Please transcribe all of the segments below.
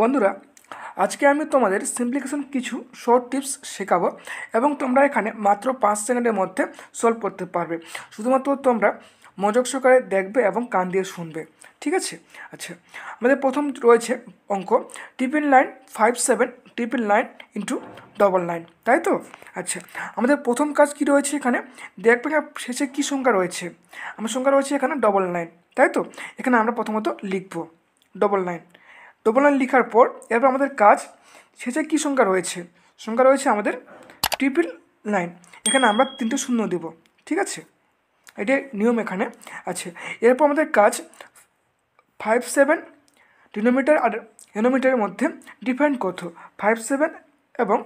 বন্ধুরা আজকে আমি তোমাদের সিম্প্লিকেশন কিছু শর্ট টিপস শেখাবো এবং তোমরা এখানে মাত্র পাঁচ সেকেন্ডের মধ্যে সলভ করতে পারবে শুধুমাত্র তোমরা মজক সকালে দেখবে এবং কান দিয়ে শুনবে ঠিক আছে আচ্ছা আমাদের প্রথম রয়েছে অঙ্ক triple nine five seven triple nine into double nine তাই তো আচ্ছা আমাদের প্রথম কাজ কি রয়েছে এখানে দেখবে শেষে কী সংখ্যা রয়েছে আমার সংখ্যা রয়েছে এখানে ডবল লাইন তাই তো এখানে আমরা প্রথমত লিখব ডবল লাইন ডবল লাইন লেখার পর এরপর আমাদের কাজ শেষে কী সংখ্যা রয়েছে সংখ্যা রয়েছে আমাদের ট্রিপল নাইন এখানে আমরা তিনটে শূন্য দেব ঠিক আছে এটা নিয়ম এখানে আছে এরপর আমাদের কাজ ফাইভ সেভেন ডিনোমিটার আর হেনোমিটারের মধ্যে ডিফারেন্ট কত ফাইভ সেভেন এবং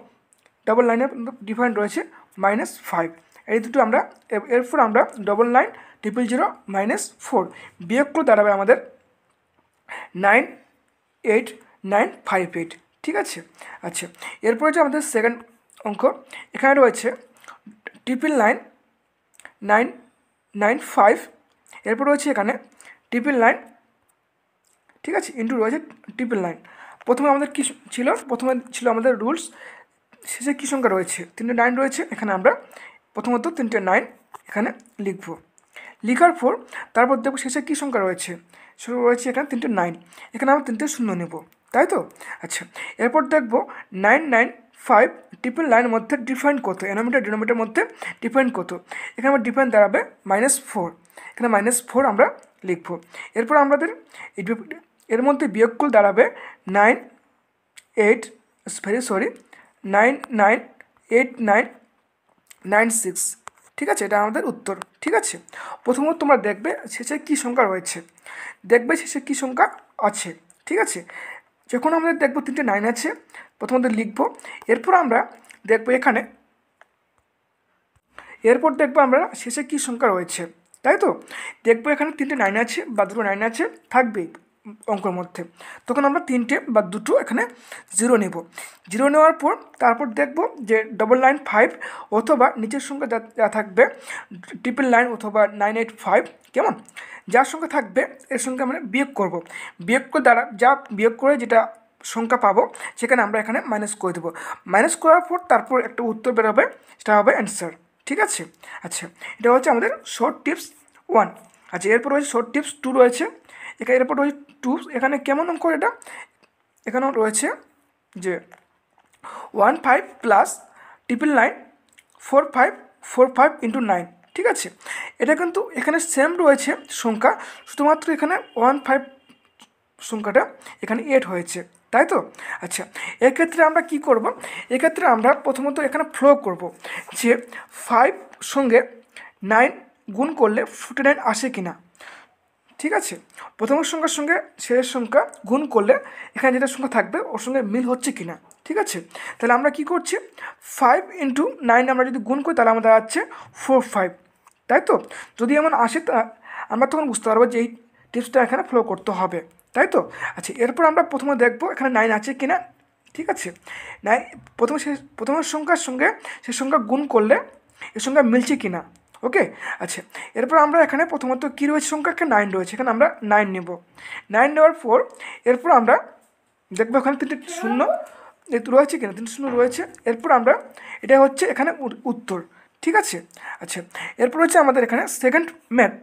ডবল লাইনের ডিফারেন্ট রয়েছে মাইনাস ফাইভ এই দুটো আমরা এরপর আমরা double nine triple zero minus four বিয়োগ করে দাঁড়াবে আমাদের nine eight nine five eight ঠিক আছে আচ্ছা এরপরে যে আমাদের সেকেন্ড অঙ্ক এখানে রয়েছে triple nine nine nine five এরপর রয়েছে এখানে ট্রিপল নাইন ঠিক আছে ইন্টু রয়েছে ট্রিপল নাইন প্রথমে আমাদের কী ছিল প্রথমে ছিল আমাদের রুলস শেষে কী সংখ্যা রয়েছে তিনটে নাইন রয়েছে এখানে আমরা প্রথমত তিনটে নাইন এখানে লিখব লিখার পর তারপর দেখব শেষে কী সংখ্যা রয়েছে শুরু রয়েছে এখানে তিনটে নাইন এখানে আমরা তিনটে শূন্য নেব তাই তো আচ্ছা এরপর দেখব নাইন নাইন ফাইভ ট্রিপল লাইনের মধ্যে ডিফাইন কত এনোমিটার ডিনোমিটার মধ্যে ডিফাইন কত এখানে আমার ডিফাইন দাঁড়াবে মাইনাস ফোর এখানে মাইনাস ফোর আমরা লিখব এরপর আমাদের এর মধ্যে বিয়োগকুল দাঁড়াবে nine eight very sorry nine nine eight nine nine six ঠিক আছে এটা আমাদের উত্তর ঠিক আছে প্রথমত তোমরা দেখবে শেষে কী সংখ্যা রয়েছে দেখবে শেষে কী সংখ্যা আছে ঠিক আছে যখন আমাদের দেখবো তিনটে নাইন আছে প্রথমত লিখবো এরপর আমরা দেখবো এখানে এরপর দেখবো আমরা শেষে কী সংখ্যা রয়েছে তাই তো দেখবো এখানে তিনটে নাইন আছে বা দুটো নাইন আছে থাকবেই অঙ্কের মধ্যে তখন আমরা তিনটে বা দুটো এখানে জিরো নেব জিরো নেওয়ার পর তারপর দেখব যে ডবল নাইন ফাইভ অথবা নিচের সংখ্যা যা থাকবে ট্রিপল নাইন অথবা নাইন এইট ফাইভ কেমন যার সংখ্যা থাকবে এর সঙ্গে আমরা বিয়োগ করব বিয়োগ দ্বারা যা বিয়োগ করে যেটা সংখ্যা পাবো সেখানে আমরা এখানে মাইনাস করে দেবো মাইনাস করার পর তারপর একটা উত্তর বেরোবে সেটা হবে অ্যান্সার ঠিক আছে আচ্ছা এটা হচ্ছে আমাদের শর্ট টিপস ওয়ান আচ্ছা এরপর রয়েছে শর্ট টিপস টু রয়েছে এখানে এরপর রয়েছে টু এখানে কেমন অঙ্ক এটা এখানেও রয়েছে যে one five plus triple nine four five four five into nine ঠিক আছে এটা কিন্তু এখানে সেম রয়েছে সংখ্যা শুধুমাত্র এখানে ওয়ান ফাইভ সংখ্যাটা এখানে এড হয়েছে তাই তো আচ্ছা এক্ষেত্রে আমরা কি করব এক্ষেত্রে আমরা প্রথমত এখানে ফ্লো করব যে ফাইভ সঙ্গে নাইন গুণ করলে ফোর্টি নাইন আসে কিনা ঠিক আছে প্রথমের সংখ্যার সঙ্গে শেষের সংখ্যা গুণ করলে এখানে যেটা সংখ্যা থাকবে ওর সঙ্গে মিল হচ্ছে কি না ঠিক আছে তাহলে আমরা কি করছি ফাইভ ইন্টু নাইন আমরা যদি গুণ করি তাহলে আমাদের আছে ফোর ফাইভ তাই তো যদি এমন আসে আমরা তখন বুঝতে পারবো যে এই টিপসটা এখানে ফলো করতে হবে তাই তো আচ্ছা এরপর আমরা প্রথমে দেখবো এখানে নাইন আছে কি না ঠিক আছে নাইন প্রথমে সে প্রথমের সংখ্যার সঙ্গে সে সংখ্যা গুণ করলে এর সঙ্গে মিলছে কি না ওকে আচ্ছা এরপর আমরা এখানে প্রথমত কী রয়েছে সংখ্যা একটা নাইন রয়েছে এখানে আমরা নাইন নেব নাইন নেওয়ার পর এরপর আমরা দেখবো এখানে তিনটে শূন্য রয়েছে কিনা তিনটে শূন্য রয়েছে এরপর আমরা এটা হচ্ছে এখানে উত্তর ঠিক আছে আচ্ছা এরপর হচ্ছে আমাদের এখানে সেকেন্ড ম্যাথ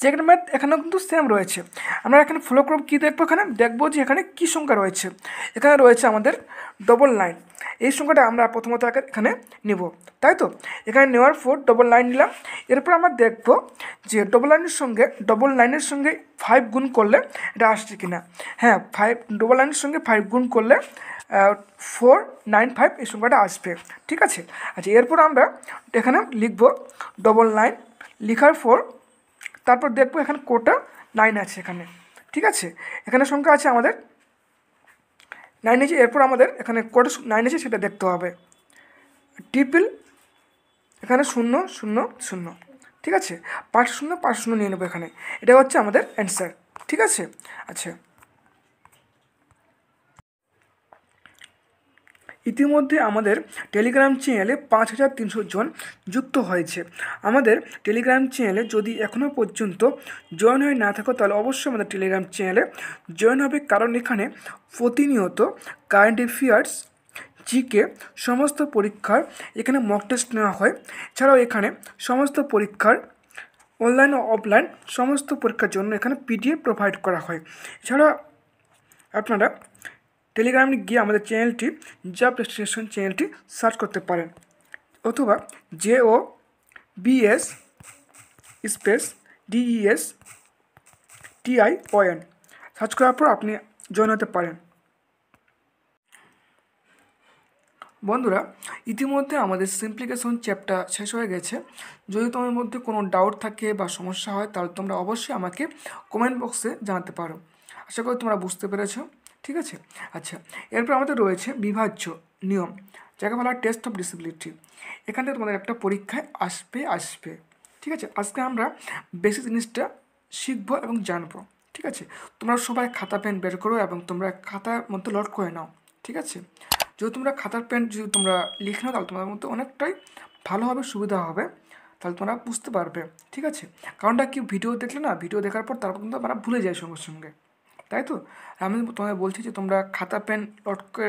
সেকেন্ড ম্যাথ এখানেও কিন্তু সেম রয়েছে আমরা এখানে ফলো করব কী দেখবো এখানে দেখবো যে এখানে কী সংখ্যা রয়েছে এখানে রয়েছে আমাদের ডবল নাইন এই সংখ্যাটা আমরা প্রথমত এখানে নেব তাই তো এখানে নেওয়ার পর ডবল নাইন নিলাম এরপর আমরা দেখব যে ডবল নাইনের সঙ্গে ডবল নাইনের সঙ্গে ফাইভ গুণ করলে এটা আসছে কি না হ্যাঁ ফাইভ ডবল নাইনের সঙ্গে ফাইভ গুণ করলে ফোর নাইন ফাইভ এই সংখ্যাটা আসবে ঠিক আছে আচ্ছা এরপর আমরা এখানে লিখব ডবল নাইন লিখার পর তারপর দেখবো এখানে কোটা নাইন আছে এখানে ঠিক আছে এখানে সংখ্যা আছে আমাদের নাইন আছে এরপর আমাদের এখানে কোটা নাইন আছে সেটা দেখতে হবে ট্রিপল এখানে শূন্য শূন্য শূন্য ঠিক আছে পাঁচ শূন্য পাঁচ শূন্য নিয়ে নেবো এখানে এটা হচ্ছে আমাদের অ্যান্সার ঠিক আছে আচ্ছা ইতিমধ্যে আমাদের টেলিগ্রাম চ্যানেলে পাঁচ হাজার তিনশো জন যুক্ত হয়েছে আমাদের টেলিগ্রাম চ্যানেলে যদি এখনও পর্যন্ত জয়েন হয়ে না থাকো তাহলে অবশ্যই আমাদের টেলিগ্রাম চ্যানেলে জয়েন হবে কারণ এখানে প্রতিনিয়ত কারেন্ট অ্যাফেয়ার্স জিকে সমস্ত পরীক্ষার এখানে মক টেস্ট নেওয়া হয় এছাড়াও এখানে সমস্ত পরীক্ষার অনলাইন ও অফলাইন সমস্ত পরীক্ষার জন্য এখানে পিডিএফ প্রোভাইড করা হয় এছাড়া আপনারা টেলিগ্রামে গিয়ে আমাদের চ্যানেলটি জব রেজিস্ট্রেশন চ্যানেলটি সার্চ করতে পারেন অথবা J O B S space D E S T I ওয়েন সার্চ করার পর আপনি জয়েন হতে পারেন বন্ধুরা ইতিমধ্যে আমাদের সিম্প্লিকেশন চ্যাপ্টার শেষ হয়ে গেছে যদি তোমার মধ্যে কোনো ডাউট থাকে বা সমস্যা হয় তাহলে তোমরা অবশ্যই আমাকে কমেন্ট বক্সে জানাতে পারো আশা করি তোমরা বুঝতে পেরেছো ঠিক আছে আচ্ছা এরপর আমাদের রয়েছে বিভাজ্য নিয়ম যাকে বলা হয় টেস্ট অফ ডিসিবিলিটি এখান থেকে তোমাদের একটা পরীক্ষায় আসবে আসবে ঠিক আছে আজকে আমরা বেশি জিনিসটা শিখবো এবং জানবো ঠিক আছে তোমরা সবাই খাতা পেন বের করো এবং তোমরা খাতার মধ্যে লট করে নাও ঠিক আছে যদি তোমরা খাতার পেন যদি তোমরা লিখে নাও তাহলে তোমাদের মধ্যে অনেকটাই ভালোভাবে সুবিধা হবে তাহলে তোমরা বুঝতে পারবে ঠিক আছে কারণটা কি ভিডিও দেখলে না ভিডিও দেখার পর তারপর কিন্তু আমরা ভুলে যায় সঙ্গে সঙ্গে তাই তো আমি তোমাদের বলছি যে তোমরা খাতা পেন লটকে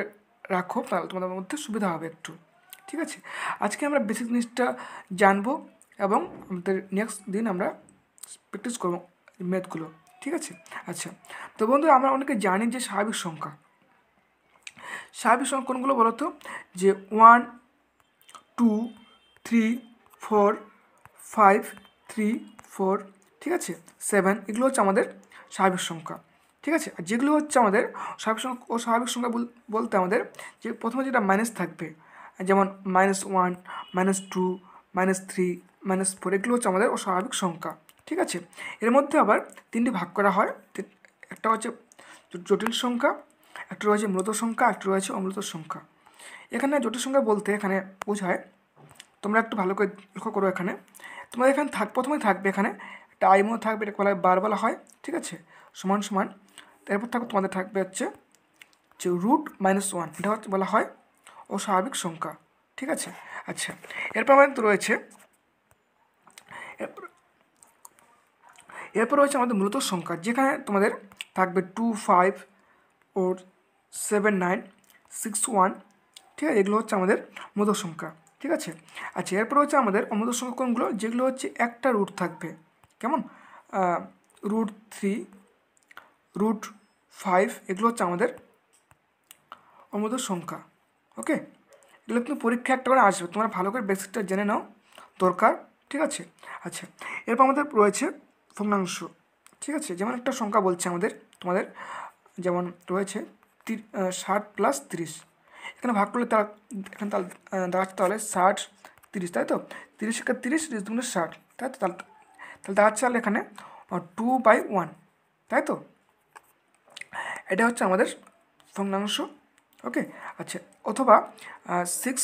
রাখো তাহলে তোমাদের মধ্যে সুবিধা হবে একটু ঠিক আছে আজকে আমরা বেসিক জিনিসটা জানবো এবং আমাদের নেক্সট দিন আমরা প্র্যাকটিস করবো ম্যাথগুলো ঠিক আছে আচ্ছা তো বন্ধু আমরা অনেকে জানি যে স্বাভাবিক সংখ্যা স্বাভাবিক সংখ্যা কোনগুলো বলো তো যে one two three four five three four ঠিক আছে সেভেন এগুলো হচ্ছে আমাদের স্বাভাবিক সংখ্যা ঠিক আছে আর যেগুলো হচ্ছে আমাদের স্বাভাবিক সংখ্যা ও স্বাভাবিক সংখ্যা বলতে আমাদের যে প্রথমে যেটা মাইনাস থাকবে যেমন minus one minus two minus three minus four এগুলো হচ্ছে আমাদের অস্বাভাবিক সংখ্যা ঠিক আছে এর মধ্যে আবার তিনটি ভাগ করা হয় একটা হচ্ছে জটিল সংখ্যা একটা রয়েছে মূলত সংখ্যা একটা রয়েছে অমৃত সংখ্যা এখানে জটিল সংখ্যা বলতে এখানে বোঝায় তোমরা একটু ভালো করে লক্ষ্য করো এখানে তোমাদের এখানে থাক প্রথমে থাকবে এখানে একটা আইমও থাকবে এটা বলা বার বলা হয় ঠিক আছে সমান সমান এরপর থাকবে তোমাদের থাকবে হচ্ছে যে রুট মাইনাস ওয়ান এটা হচ্ছে বলা হয় অস্বাভাবিক সংখ্যা ঠিক আছে আচ্ছা এরপর আমাদের রয়েছে এরপর রয়েছে আমাদের মূলত সংখ্যা যেখানে তোমাদের থাকবে two five four seven nine six one ঠিক আছে এগুলো হচ্ছে আমাদের মূলত সংখ্যা ঠিক আছে আচ্ছা এরপর হচ্ছে আমাদের অমৃত সংখ্যা কোনগুলো যেগুলো হচ্ছে একটা রুট থাকবে কেমন রুট থ্রি রুট ফাইভ এগুলো হচ্ছে আমাদের অনুমোদন সংখ্যা ওকে এগুলো কিন্তু পরীক্ষা একটা করে আসবে তোমরা ভালো করে বেসিকটা জেনে নাও দরকার ঠিক আছে আচ্ছা এরপর আমাদের রয়েছে ভগ্নাংশ ঠিক আছে যেমন একটা সংখ্যা বলছে আমাদের তোমাদের যেমন রয়েছে ষাট প্লাস তিরিশ এখানে ভাগ করলে তারা এখানে দাঁড়াচ্ছে তাহলে ষাট তিরিশ তাই তো তিরিশ একা তিরিশ তিরিশ দুগুণে ষাট তাই তো তাহলে তাহলে দাঁড়াচ্ছে তাহলে এখানে টু বাই ওয়ান তাই তো এটা হচ্ছে আমাদের ভগ্নাংশ ওকে আচ্ছা অথবা সিক্স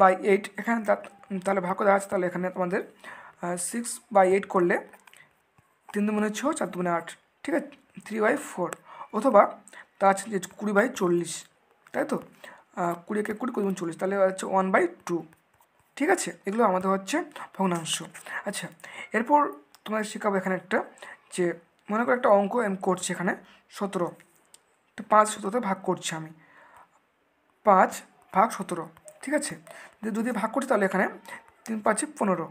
বাই এইট এখানে তাহলে ভাগ্য দেওয়া আছে তাহলে এখানে তোমাদের সিক্স বাই এইট করলে তিন মনে ছয় চার মনে আট ঠিক আছে থ্রি বাই ফোর অথবা তা আছে যে কুড়ি বাই চল্লিশ তাই তো কুড়ি একে কুড়ি কুড়ি চল্লিশ তাহলে হচ্ছে ওয়ান বাই টু ঠিক আছে এগুলো আমাদের হচ্ছে ভগ্নাংশ আচ্ছা এরপর তোমাদের শেখাবো এখানে একটা যে মনে করো একটা অঙ্ক এম করছে এখানে সতেরো তো পাঁচ সতেরোতে ভাগ করছি আমি পাঁচ ভাগ সতেরো ঠিক আছে যদি ভাগ করছি তাহলে এখানে তিন পাঁচে পনেরো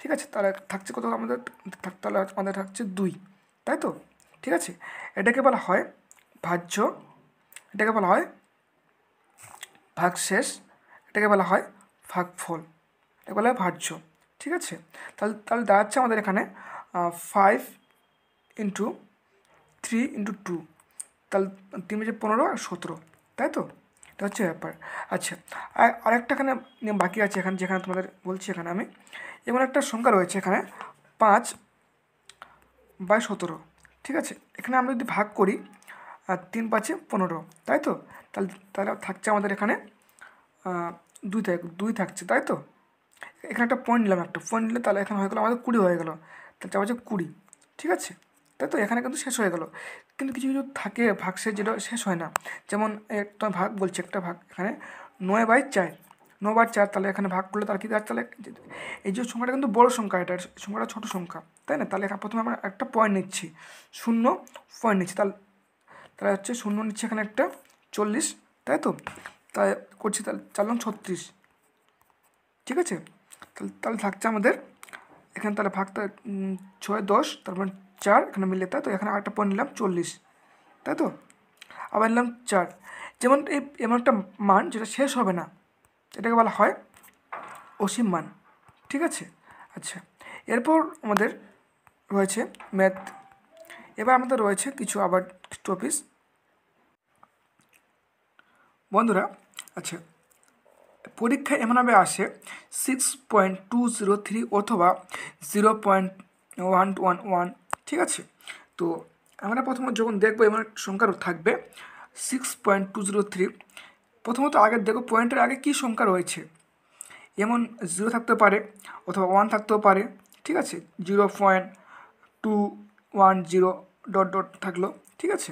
ঠিক আছে তাহলে থাকছে কত আমাদের তাহলে আমাদের থাকছে দুই তাই তো ঠিক আছে এটাকে বলা হয় ভাজ্য এটাকে বলা হয় ভাগ শেষ এটাকে বলা হয় ফল এটাকে বলা হয় ভাজ্য ঠিক আছে তাহলে তাহলে দাঁড়াচ্ছে আমাদের এখানে five into three into two তাহলে তিন বাজে পনেরো আর সতেরো তাই তো এটা হচ্ছে ব্যাপার আচ্ছা আর আরেকটা এখানে বাকি আছে এখানে যেখানে তোমাদের বলছি এখানে আমি এমন একটা সংখ্যা রয়েছে এখানে পাঁচ বাই সতেরো ঠিক আছে এখানে আমরা যদি ভাগ করি আর তিন পাঁচে পনেরো তাই তো তাহলে তাহলে থাকছে আমাদের এখানে দুই থাক দুই থাকছে তাই তো এখানে একটা পয়েন্ট নিলাম একটা পয়েন্ট নিলে তাহলে এখানে হয়ে গেলো আমাদের কুড়ি হয়ে গেলো তাহলে চার পাঁচে কুড়ি ঠিক আছে তাই তো এখানে কিন্তু শেষ হয়ে গেল কিন্তু কিছু কিছু থাকে সে যেটা শেষ হয় না যেমন একটা ভাগ বলছে একটা ভাগ এখানে নয় বাই চার নয় বাই চার তাহলে এখানে ভাগ করলে তার কি তার তাহলে এই যে সংখ্যাটা কিন্তু বড় সংখ্যা এটা সংখ্যাটা ছোটো সংখ্যা তাই না তাহলে প্রথমে আমরা একটা পয়েন্ট নিচ্ছি শূন্য পয়েন্ট নিচ্ছি তাহলে তাহলে হচ্ছে শূন্য নিচ্ছে এখানে একটা চল্লিশ তাই তো তাই করছি তাহলে চার ছত্রিশ ঠিক আছে তাহলে তাহলে থাকছে আমাদের এখানে তাহলে ভাগ ছয় দশ তারপর চার এখানে মিলে তাই তো এখানে আরেকটা পয়েন্ট নিলাম চল্লিশ তাই তো আবার নিলাম চার যেমন এই এমন একটা মান যেটা শেষ হবে না এটাকে বলা হয় অসীম মান ঠিক আছে আচ্ছা এরপর আমাদের রয়েছে ম্যাথ এবার আমাদের রয়েছে কিছু আবার টপিস বন্ধুরা আচ্ছা পরীক্ষা এমনভাবে আসে six point two zero three অথবা zero point one one one ঠিক আছে তো আমরা প্রথমত যখন দেখবো এমন সংখ্যা থাকবে six point two zero three প্রথমত আগে দেখো পয়েন্টের আগে কী সংখ্যা রয়েছে এমন জিরো থাকতে পারে অথবা ওয়ান থাকতেও পারে ঠিক আছে zero point two one zero dot dot থাকলো ঠিক আছে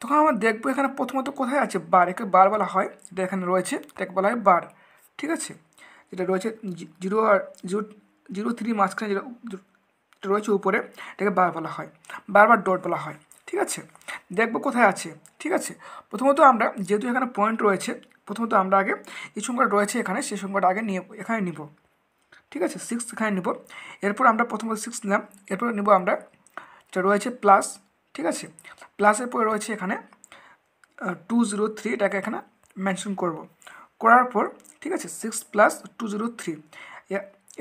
তখন আমরা দেখবো এখানে প্রথমত কোথায় আছে বার একে বার বলা হয় এটা এখানে রয়েছে এটাকে বলা হয় বার ঠিক আছে যেটা রয়েছে জিরো আর জিরো জিরো থ্রি মাঝখানে যেটা রয়েছে উপরে এটাকে বার বলা হয় বারবার ডট বলা হয় ঠিক আছে দেখব কোথায় আছে ঠিক আছে প্রথমত আমরা যেহেতু এখানে পয়েন্ট রয়েছে প্রথমত আমরা আগে এই সংখ্যাটা রয়েছে এখানে সেই সংখ্যাটা আগে নিয়ে এখানে নিব ঠিক আছে সিক্স এখানে নিব এরপর আমরা প্রথমত সিক্স নিলাম এরপর নিব আমরা যা রয়েছে প্লাস ঠিক আছে প্লাসের পরে রয়েছে এখানে টু জিরো থ্রি এটাকে এখানে মেনশন করব করার পর ঠিক আছে six plus two zero three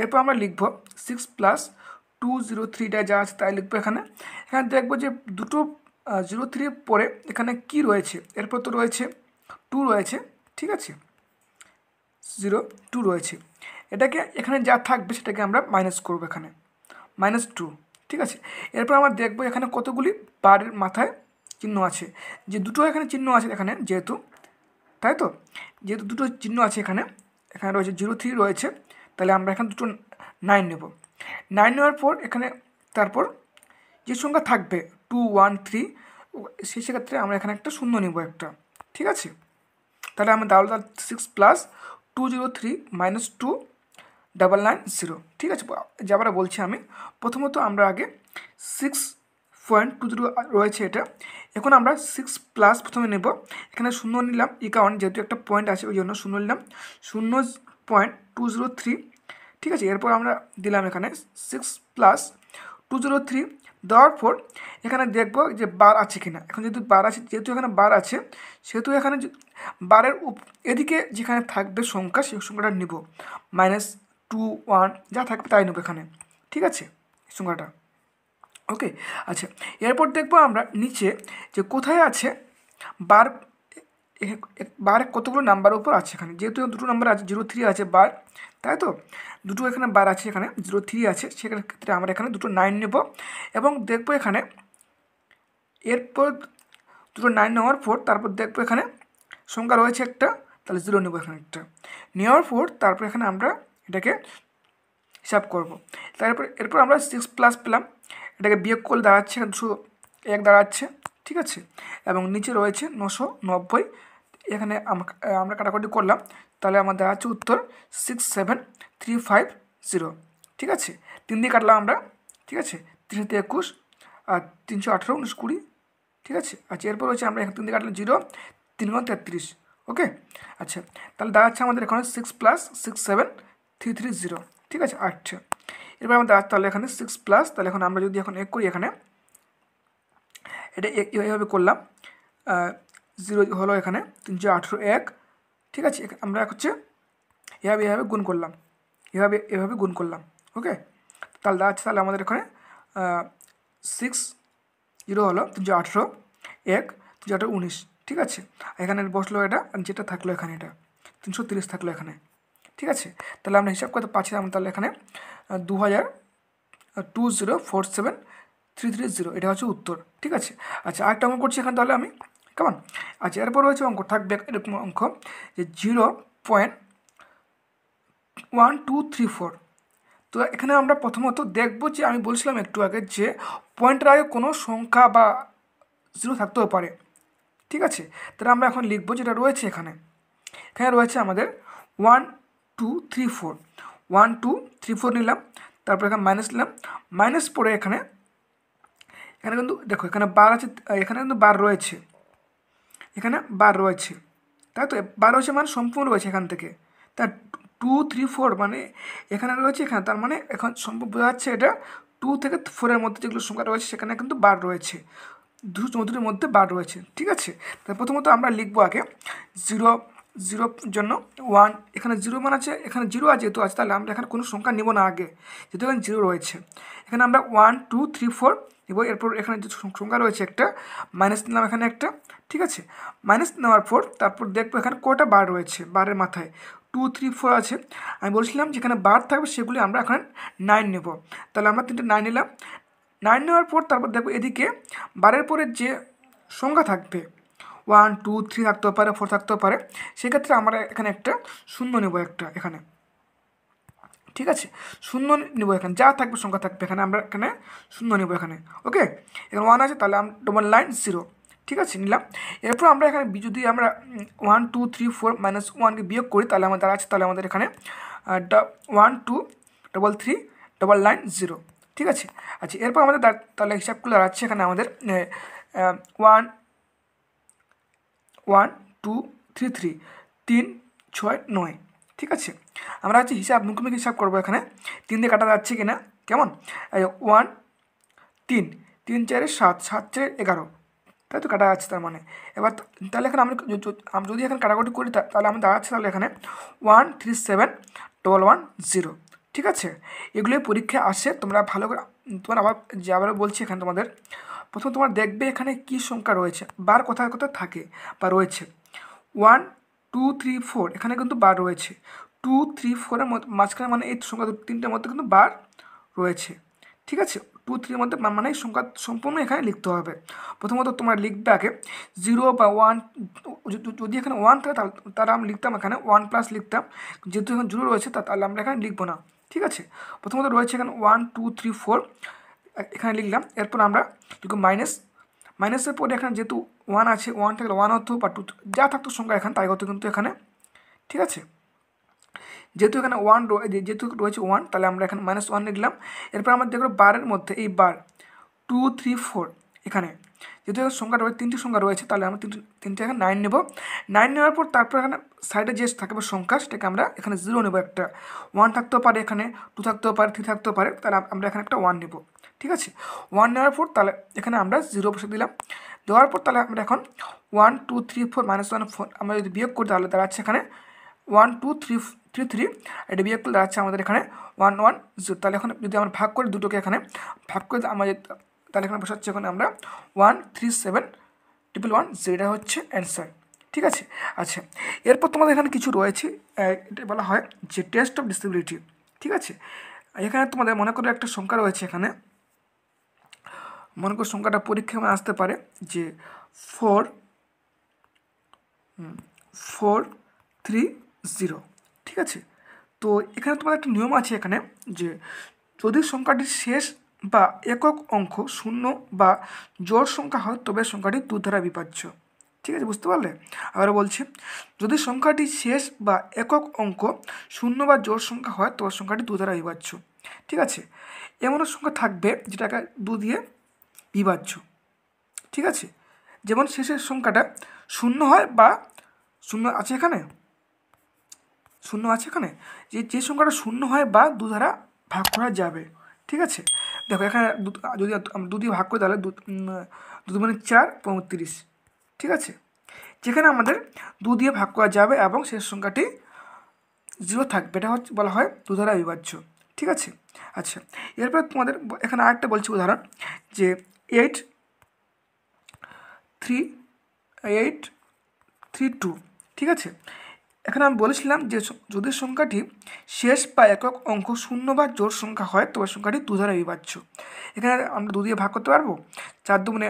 এরপর আমরা লিখব সিক্স প্লাস টু জিরো থ্রিটা যা আছে তাই লিখবো এখানে এখানে দেখবো যে দুটো জিরো থ্রির পরে এখানে কি রয়েছে এরপর তো রয়েছে টু রয়েছে ঠিক আছে জিরো টু রয়েছে এটাকে এখানে যা থাকবে সেটাকে আমরা মাইনাস করবো এখানে মাইনাস টু ঠিক আছে এরপর আমরা দেখবো এখানে কতগুলি বারের মাথায় চিহ্ন আছে যে দুটো এখানে চিহ্ন আছে এখানে যেহেতু তাই তো যেহেতু দুটো চিহ্ন আছে এখানে এখানে রয়েছে জিরো থ্রি রয়েছে তাহলে আমরা এখানে দুটো নাইন নেব নাইন নেওয়ার পর এখানে তারপর যে সংখ্যা থাকবে টু ওয়ান থ্রি সেই সেক্ষেত্রে আমরা এখানে একটা শূন্য নেব একটা ঠিক আছে তাহলে আমরা double six plus two zero three minus two double nine zero ঠিক আছে যাবারা বলছি আমি প্রথমত আমরা আগে সিক্স পয়েন্ট টু জিরো রয়েছে এটা এখন আমরা সিক্স প্লাস প্রথমে নেব এখানে শূন্য নিলাম ই কারণ যেহেতু একটা পয়েন্ট আছে ওই জন্য শূন্য নিলাম শূন্য পয়েন্ট টু জিরো থ্রি ঠিক আছে এরপর আমরা দিলাম এখানে six plus two zero three দেওয়ার পর এখানে দেখবো যে বার আছে কিনা এখন যেহেতু বার আছে যেহেতু এখানে বার আছে সেহেতু এখানে বারের এদিকে যেখানে থাকবে সংখ্যা সেই সংখ্যাটা নিব মাইনাস টু ওয়ান যা থাকবে তাই নেব এখানে ঠিক আছে সংখ্যাটা ওকে আচ্ছা এরপর দেখবো আমরা নিচে যে কোথায় আছে বার বার কতগুলো নাম্বার উপর আছে এখানে যেহেতু দুটো নাম্বার আছে জিরো থ্রি আছে বার তাই তো দুটো এখানে বার আছে এখানে জিরো থ্রি আছে সেখানে ক্ষেত্রে আমরা এখানে দুটো নাইন নেব এবং দেখবো এখানে এরপর দুটো নাইন নেওয়ার পর তারপর দেখবো এখানে সংখ্যা রয়েছে একটা তাহলে জিরো নেবো এখানে একটা নেওয়ার পর তারপর এখানে আমরা এটাকে হিসাব করব তারপর এরপর আমরা সিক্স প্লাস পেলাম এটাকে বিয়োগ করলে দাঁড়াচ্ছে দুশো এক দাঁড়াচ্ছে ঠিক আছে এবং নিচে রয়েছে নশো নব্বই এখানে আমরা কাটাকাটি করলাম তাহলে আমাদের আছে উত্তর six seven three five zero ঠিক আছে তিন দিয়ে কাটলাম আমরা ঠিক আছে তিনশো একুশ আর তিনশো আঠেরো উনিশ কুড়ি ঠিক আছে আচ্ছা এরপর হচ্ছে আমরা এখানে তিন দিয়ে কাটলাম জিরো তিন গুণ তেত্রিশ ওকে আচ্ছা তাহলে দাঁড়াচ্ছে আমাদের এখানে six plus six seven three three zero ঠিক আছে আচ্ছা এরপর আমাদের আছে তাহলে এখানে সিক্স প্লাস তাহলে এখন আমরা যদি এখন এক করি এখানে এটা এইভাবে করলাম জিরো হলো এখানে তিনশো আঠেরো এক ঠিক আছে আমরা হচ্ছে এভাবে এভাবে গুণ করলাম এভাবে এভাবে গুণ করলাম ওকে তাহলে দেখা যাচ্ছে তাহলে আমাদের এখানে সিক্স জিরো হলো তিনশো আঠেরো এক তিনশো আঠেরো উনিশ ঠিক আছে এখানে বসলো এটা যেটা থাকলো এখানে এটা তিনশো তিরিশ থাকলো এখানে ঠিক আছে তাহলে আমরা হিসাব করতে পারছি আমরা তাহলে এখানে দু হাজার two zero four seven three three zero এটা হচ্ছে উত্তর ঠিক আছে আচ্ছা আরেকটা অঙ্ক করছি এখানে তাহলে আমি কেমন আচ্ছা এরপর রয়েছে অঙ্ক থাকবে এরকম অঙ্ক যে zero point one two three four তো এখানে আমরা প্রথমত দেখব যে আমি বলছিলাম একটু আগে যে পয়েন্টের আগে কোনো সংখ্যা বা জিরো থাকতেও পারে ঠিক আছে তাহলে আমরা এখন লিখব যেটা রয়েছে এখানে এখানে রয়েছে আমাদের one two three four one two three four নিলাম তারপর এখানে মাইনাস নিলাম মাইনাস পরে এখানে এখানে কিন্তু দেখো এখানে বার আছে এখানে কিন্তু বার রয়েছে এখানে বার রয়েছে তাই তো বার রয়েছে মানে সম্পূর্ণ রয়েছে এখান থেকে তা টু থ্রি ফোর মানে এখানে রয়েছে এখানে তার মানে এখন সম্ভব বোঝা যাচ্ছে এটা টু থেকে ফোরের মধ্যে যেগুলো সংখ্যা রয়েছে সেখানে কিন্তু বার রয়েছে দু চৌধুরীর মধ্যে বার রয়েছে ঠিক আছে তাই প্রথমত আমরা লিখবো আগে জিরো জিরোর জন্য ওয়ান এখানে জিরো মান আছে এখানে জিরো আছে যেহেতু আছে তাহলে আমরা এখানে কোনো সংখ্যা নেব না আগে যেহেতু এখানে জিরো রয়েছে এখানে আমরা ওয়ান টু থ্রি ফোর দিব এরপর এখানে যে সংখ্যা রয়েছে একটা মাইনাস নিলাম এখানে একটা ঠিক আছে মাইনাস নেওয়ার পর তারপর দেখবো এখানে কটা বার রয়েছে বারের মাথায় টু থ্রি ফোর আছে আমি বলছিলাম যেখানে বার থাকবে সেগুলি আমরা এখানে নাইন নেব তাহলে আমরা তিনটে নাইন নিলাম নাইন নেওয়ার পর তারপর দেখবো এদিকে বারের পরে যে সংখ্যা থাকবে ওয়ান টু থ্রি থাকতেও পারে ফোর থাকতেও পারে সেক্ষেত্রে আমরা এখানে একটা শূন্য নেব একটা এখানে ঠিক আছে শূন্য নেবো এখানে যা থাকবে সংখ্যা থাকবে এখানে আমরা এখানে শূন্য নেবো এখানে ওকে এখানে ওয়ান আছে তাহলে আমরা ডবল লাইন জিরো ঠিক আছে নিলাম এরপর আমরা এখানে যদি আমরা one two three four minus ওয়ানকে বিয়োগ করি তাহলে আমাদের আছে তাহলে আমাদের এখানে one two double three double nine zero ঠিক আছে আচ্ছা এরপর আমাদের তাহলে হিসাবগুলো আছে এখানে আমাদের one one two three three তিন ছয় নয় ঠিক আছে আমরা হচ্ছে হিসাব মুখোমুখি হিসাব করবো এখানে তিন দিয়ে কাটা যাচ্ছে কি না কেমন ওয়ান তিন তিন চারে সাত সাত চারে এগারো তাই তো কাটা যাচ্ছে তার মানে এবার তাহলে এখানে আমি যদি এখানে কাটাকাটি করি তাহলে আমি দাঁড়াচ্ছি তাহলে এখানে one three seven double one zero ঠিক আছে এগুলোই পরীক্ষা আসে তোমরা ভালো করে তোমার আবার যে আবারও বলছি এখানে তোমাদের প্রথম তোমার দেখবে এখানে কি সংখ্যা রয়েছে বার কোথায় কোথায় থাকে বা রয়েছে ওয়ান টু থ্রি ফোর এখানে কিন্তু বার রয়েছে টু থ্রি ফোরের মধ্যে মাঝখানে মানে এই সংখ্যা তিনটের মধ্যে কিন্তু বার রয়েছে ঠিক আছে টু থ্রির মধ্যে মানে সংখ্যা সম্পূর্ণ এখানে লিখতে হবে প্রথমত তোমার লিখবে আগে জিরো বা ওয়ান যদি এখানে ওয়ান থাকে তাহলে আমি লিখতাম এখানে ওয়ান প্লাস লিখতাম যেহেতু এখানে জিরো রয়েছে তাহলে আমরা এখানে লিখবো না ঠিক আছে প্রথমত রয়েছে এখানে ওয়ান টু থ্রি ফোর এখানে লিখলাম এরপর আমরা লিখব মাইনাস মাইনাসের পরে এখানে যেহেতু ওয়ান আছে ওয়ান থাকলে ওয়ান হতো বা টু যা থাকতো সংখ্যা এখানে তাই হতো কিন্তু এখানে ঠিক আছে যেহেতু এখানে ওয়ান যেহেতু রয়েছে ওয়ান তাহলে আমরা এখানে মাইনাস ওয়ান লিখলাম এরপর আমরা দেখবো বারের মধ্যে এই বার টু থ্রি ফোর এখানে যেহেতু সংখ্যা রয়েছে তিনটি সংখ্যা রয়েছে তাহলে আমরা তিনটি তিনটে এখানে নাইন নেব নাইন নেওয়ার পর তারপর এখানে সাইডে যে থাকবে সংখ্যা সেটাকে আমরা এখানে জিরো নেব একটা ওয়ান থাকতেও পারে এখানে টু থাকতেও পারে থ্রি থাকতেও পারে তাহলে আমরা এখানে একটা ওয়ান নেব ঠিক আছে ওয়ান নেওয়ার পর তাহলে এখানে আমরা জিরো বসে দিলাম দেওয়ার পর তাহলে আমরা এখন one two three four minus one four আমরা যদি বিয়োগ করি তাহলে দাঁড়াচ্ছে এখানে one two three three three এটা বিয়োগ করলে দাঁড়াচ্ছে আমাদের এখানে ওয়ান ওয়ান জিরো তাহলে এখন যদি আমরা ভাগ করি দুটোকে এখানে ভাগ করে আমাদের তাহলে এখানে বসাচ্ছি এখানে আমরা one three seven triple one জিরোটা হচ্ছে অ্যান্সার ঠিক আছে আচ্ছা এরপর তোমাদের এখানে কিছু রয়েছে এটা বলা হয় যে টেস্ট অফ ডিসেবিলিটি ঠিক আছে এখানে তোমাদের মনে করো একটা সংখ্যা রয়েছে এখানে মনে করো সংখ্যাটা পরীক্ষায় আসতে পারে যে ফোর ফোর থ্রি জিরো ঠিক আছে তো এখানে তোমার একটা নিয়ম আছে এখানে যে যদি সংখ্যাটির শেষ বা একক অঙ্ক শূন্য বা জোর সংখ্যা হয় তবে সংখ্যাটি দু দ্বারা বিভাজ্য ঠিক আছে বুঝতে পারলে আবার বলছি যদি সংখ্যাটি শেষ বা একক অঙ্ক শূন্য বা জোর সংখ্যা হয় তবে সংখ্যাটি দুধারা দ্বারা ঠিক আছে এমনও সংখ্যা থাকবে যেটাকে দু দিয়ে বিভাজ্য ঠিক আছে যেমন শেষের সংখ্যাটা শূন্য হয় বা শূন্য আছে এখানে শূন্য আছে এখানে যে যে সংখ্যাটা শূন্য হয় বা দু দ্বারা ভাগ করা যাবে ঠিক আছে দেখো এখানে যদি দুটি দু দিয়ে ভাগ করি তাহলে দু দু মানে চার পঁয়ত্রিশ ঠিক আছে যেখানে আমাদের দু দিয়ে ভাগ করা যাবে এবং শেষ সংখ্যাটি জিরো থাকবে এটা হচ্ছে বলা হয় দু দ্বারা অবিভাজ্য ঠিক আছে আচ্ছা এরপর তোমাদের এখানে আরেকটা বলছি উদাহরণ যে eight three eight three two ঠিক আছে এখানে আমি বলেছিলাম যে যদি সংখ্যাটি শেষ বা একক অঙ্ক শূন্য বা জোর সংখ্যা হয় তবে সংখ্যাটি দু দ্বারা বিভাজ্য এখানে আমরা দু দিয়ে ভাগ করতে পারবো চার দুগুণে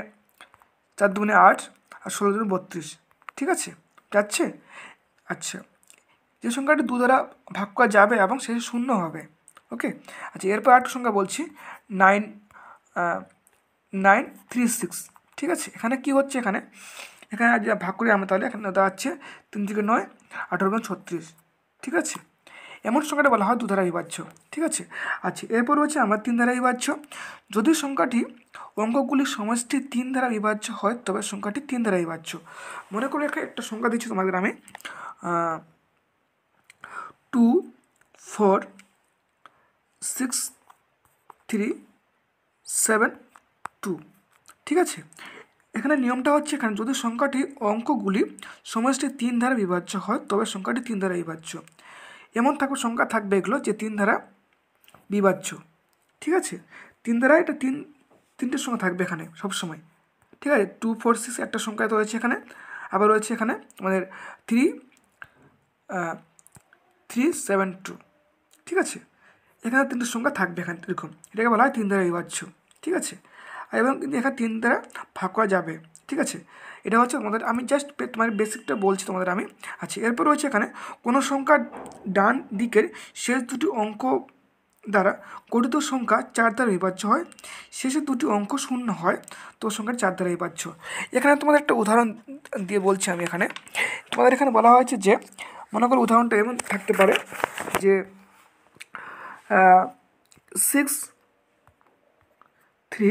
চার দুগুণে আট আর ষোলো দুগুণে বত্রিশ ঠিক আছে যাচ্ছে আচ্ছা যে সংখ্যাটি দু দ্বারা ভাগ করা যাবে এবং সেটি শূন্য হবে ওকে আচ্ছা এরপর আরেকটা সংখ্যা বলছি নাইন নাইন থ্রি সিক্স ঠিক আছে এখানে কি হচ্ছে এখানে এখানে ভাগ করি আমরা তাহলে এখানে দাঁড়াচ্ছে তিন থেকে নয় আঠারো ছত্রিশ ঠিক আছে এমন সংখ্যাটা বলা হয় দুধারা বিভাজ্য ঠিক আছে আচ্ছা এরপর হচ্ছে আমরা তিন ধারা বিভাজ্য যদি সংখ্যাটি অঙ্কগুলির সমষ্টি তিন ধারা বিভাজ্য হয় তবে সংখ্যাটি তিন ধারা বিভাজ্য মনে করো এখানে একটা সংখ্যা দিচ্ছি তোমাদের আমি two four six three seven two ঠিক আছে এখানে নিয়মটা হচ্ছে এখানে যদি সংখ্যাটি অঙ্কগুলি সমষ্টি তিন ধারা বিভাজ্য হয় তবে সংখ্যাটি তিন ধারা বিভাজ্য এমন থাকবে সংখ্যা থাকবে এগুলো যে তিন ধারা বিভাজ্য ঠিক আছে তিন ধারা এটা তিন তিনটে সংখ্যা থাকবে এখানে সব সময় ঠিক আছে টু ফোর সিক্স একটা সংখ্যা রয়েছে এখানে আবার রয়েছে এখানে আমাদের থ্রি থ্রি সেভেন টু ঠিক আছে এখানে তিনটে সংখ্যা থাকবে এখানে এরকম এটাকে বলা হয় তিন ধারা বিভাজ্য ঠিক আছে এবং কিন্তু এখানে তিন দ্বারা ভাগ করা যাবে ঠিক আছে এটা হচ্ছে তোমাদের আমি জাস্ট তোমাদের বেসিকটা বলছি তোমাদের আমি আচ্ছা এরপর রয়েছে এখানে কোনো সংখ্যার ডান দিকের শেষ দুটি অঙ্ক দ্বারা গঠিত সংখ্যা চার দ্বারা বিভাজ্য হয় শেষে দুটি অঙ্ক শূন্য হয় তো সংখ্যা চার দ্বারা বিভাজ্য এখানে তোমাদের একটা উদাহরণ দিয়ে বলছি আমি এখানে তোমাদের এখানে বলা হয়েছে যে মনে করো উদাহরণটা এমন থাকতে পারে যে six three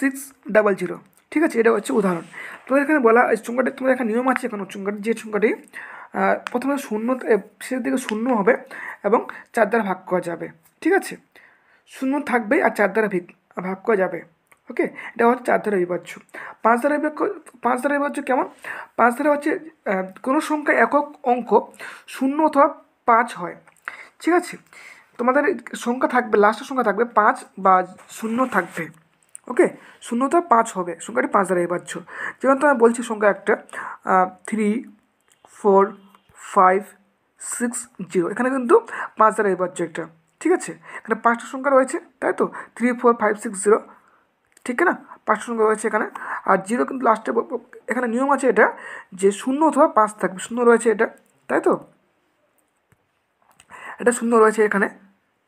six double zero ঠিক আছে এটা হচ্ছে উদাহরণ তোমাদের এখানে বলা সংখ্যাটা তোমাদের একটা নিয়ম আছে এখন সংখ্যাটি যে সংখ্যাটি প্রথমে শূন্য শেষের দিকে শূন্য হবে এবং চার দ্বারা ভাগ করা যাবে ঠিক আছে শূন্য থাকবে আর চার দ্বারা ভাগ করা যাবে ওকে এটা হচ্ছে চার ধারা বিভাজ্য পাঁচ ধারা বিভাজ্য পাঁচ ধারা বিভাজ্য কেমন পাঁচ ধারা হচ্ছে কোনো সংখ্যা একক অঙ্ক শূন্য অথবা পাঁচ হয় ঠিক আছে তোমাদের সংখ্যা থাকবে লাস্টের সংখ্যা থাকবে পাঁচ বা শূন্য থাকবে ওকে শূন্যতা পাঁচ হবে সংখ্যাটি পাঁচ দ্বারা ছো যেমন তো আমি বলছি সংখ্যা একটা three four five six zero এখানে কিন্তু পাঁচ দ্বারা পাচ্ছ একটা ঠিক আছে এখানে পাঁচটা সংখ্যা রয়েছে তাই তো three four five six zero ঠিক না পাঁচটা সংখ্যা রয়েছে এখানে আর জিরো কিন্তু লাস্টে এখানে নিয়ম আছে এটা যে শূন্য অথবা পাঁচ থাকবে শূন্য রয়েছে এটা তাই তো এটা শূন্য রয়েছে এখানে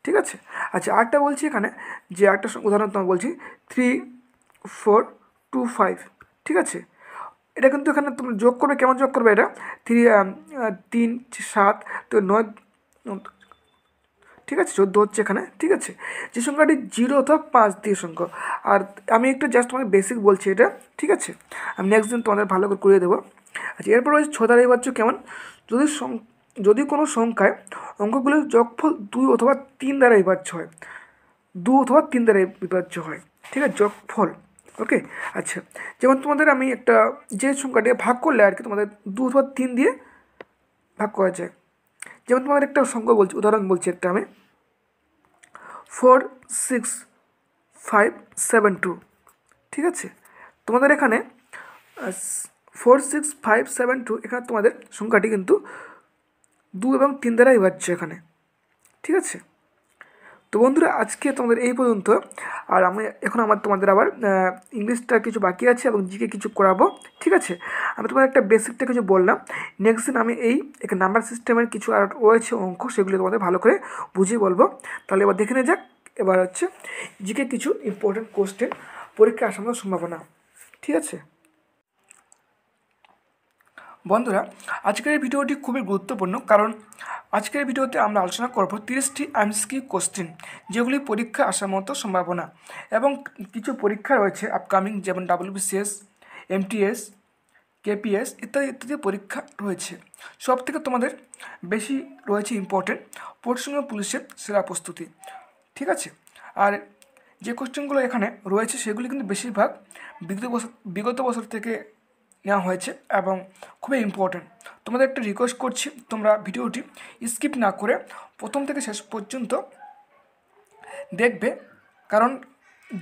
ঠিক আছে আচ্ছা আরেকটা বলছি এখানে যে একটা উদাহরণ তোমাকে বলছি থ্রি ফোর টু ফাইভ ঠিক আছে এটা কিন্তু এখানে তুমি যোগ করবে কেমন যোগ করবে এটা থ্রি um, তিন সাত তো নয় ঠিক আছে চোদ্দো হচ্ছে এখানে ঠিক আছে যে সংখ্যাটি জিরো অথবা পাঁচ দিয়ে সংখ্যা আর আমি একটু জাস্ট তোমাকে বেসিক বলছি এটা ঠিক আছে আমি নেক্সট দিন তোমাদের ভালো করে করিয়ে দেবো আচ্ছা এরপর রয়েছে ছোতার এই বাচ্চা কেমন যদি যদি কোনো সংখ্যায় অঙ্কগুলির যোগফল দুই অথবা তিন দ্বারা বিভাজ্য হয় দু অথবা তিন দ্বারা বিভাজ্য হয় ঠিক আছে যোগফল ওকে আচ্ছা যেমন তোমাদের আমি একটা যে সংখ্যাটি ভাগ করলে আর কি তোমাদের দু অথবা তিন দিয়ে ভাগ করা যায় যেমন তোমাদের একটা সংখ্যা বলছি উদাহরণ বলছি একটা আমি four six five seven two ঠিক আছে তোমাদের এখানে four six five seven two এখানে তোমাদের সংখ্যাটি কিন্তু দু এবং তিন দ্বারাই বাজছে এখানে ঠিক আছে তো বন্ধুরা আজকে তোমাদের এই পর্যন্ত আর আমি এখন আমার তোমাদের আবার ইংলিশটা কিছু বাকি আছে এবং জিকে কিছু করাবো ঠিক আছে আমি তোমাদের একটা বেসিকটা কিছু বললাম নেক্সট দিন আমি এই নাম্বার সিস্টেমের কিছু আর রয়েছে অঙ্ক সেগুলো তোমাদের ভালো করে বুঝিয়ে বলবো তাহলে এবার দেখে নিয়ে যাক এবার হচ্ছে জিকে কিছু ইম্পর্টেন্ট কোশ্চেন পরীক্ষা আসানোর সম্ভাবনা ঠিক আছে বন্ধুরা আজকের এই ভিডিওটি খুবই গুরুত্বপূর্ণ কারণ আজকের ভিডিওতে আমরা আলোচনা করব তিরিশটি এমসকি কোশ্চেন যেগুলি পরীক্ষা আসার মতো সম্ভাবনা এবং কিছু পরীক্ষা রয়েছে আপকামিং যেমন ডাব্লিউবিসিএস এমটিএস কেপিএস ইত্যাদি ইত্যাদি পরীক্ষা রয়েছে সব থেকে তোমাদের বেশি রয়েছে ইম্পর্টেন্ট পশ্চিমবঙ্গ পুলিশের সেরা প্রস্তুতি ঠিক আছে আর যে কোশ্চেনগুলো এখানে রয়েছে সেগুলি কিন্তু বেশিরভাগ বিগত বছর বিগত বছর থেকে নেওয়া হয়েছে এবং খুবই ইম্পর্ট্যান্ট তোমাদের একটা রিকোয়েস্ট করছি তোমরা ভিডিওটি স্কিপ না করে প্রথম থেকে শেষ পর্যন্ত দেখবে কারণ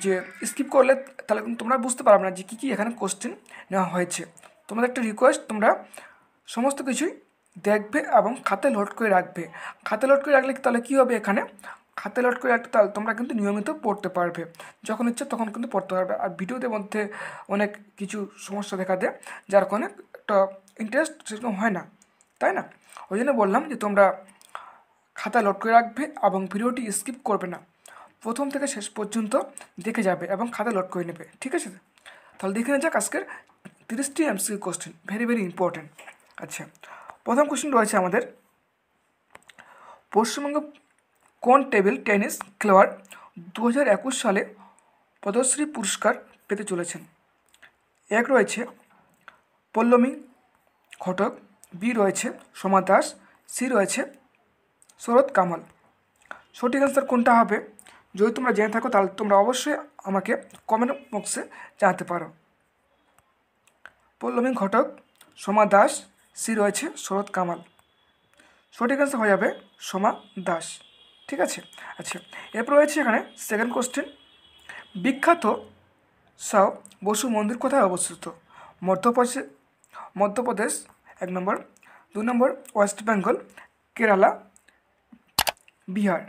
যে স্কিপ করলে তাহলে কিন্তু তোমরা বুঝতে পারবে না যে কী কী এখানে কোশ্চেন নেওয়া হয়েছে তোমাদের একটা রিকোয়েস্ট তোমরা সমস্ত কিছুই দেখবে এবং খাতে লোড করে রাখবে খাতে লোড করে রাখলে তাহলে কী হবে এখানে হাতে লট করে একটা তাল তোমরা কিন্তু নিয়মিত পড়তে পারবে যখন ইচ্ছে তখন কিন্তু পড়তে পারবে আর ভিডিওতে মধ্যে অনেক কিছু সমস্যা দেখা দেয় যার কারণে একটা ইন্টারেস্ট সেরকম হয় না তাই না ওই জন্য বললাম যে তোমরা খাতা লোড করে রাখবে এবং ভিডিওটি স্কিপ করবে না প্রথম থেকে শেষ পর্যন্ত দেখে যাবে এবং খাতা লোড করে নেবে ঠিক আছে তাহলে দেখে নেওয়া যাক আজকের তিরিশটি সি কোশ্চেন ভেরি ভেরি ইম্পর্ট্যান্ট আচ্ছা প্রথম কোশ্চেন রয়েছে আমাদের পশ্চিমবঙ্গ কোন টেবিল টেনিস খেলোয়াড় দু সালে পদ্মশ্রী পুরস্কার পেতে চলেছেন এক রয়েছে পল্লমী ঘটক বি রয়েছে সোমা দাস সি রয়েছে শরৎ কামাল সঠিক অ্যান্সার কোনটা হবে যদি তোমরা জেনে থাকো তাহলে তোমরা অবশ্যই আমাকে কমেন্ট বক্সে জানাতে পারো পল্লমী ঘটক সোমা দাস সি রয়েছে শরৎ কামাল সঠিক অ্যান্সার হয়ে যাবে সোমা দাস ঠিক আছে আচ্ছা এরপর রয়েছে এখানে সেকেন্ড কোশ্চেন বিখ্যাত সাও বসু মন্দির কোথায় অবস্থিত মধ্যপ্রদেশ মধ্যপ্রদেশ এক নম্বর দু নম্বর ওয়েস্ট বেঙ্গল কেরালা বিহার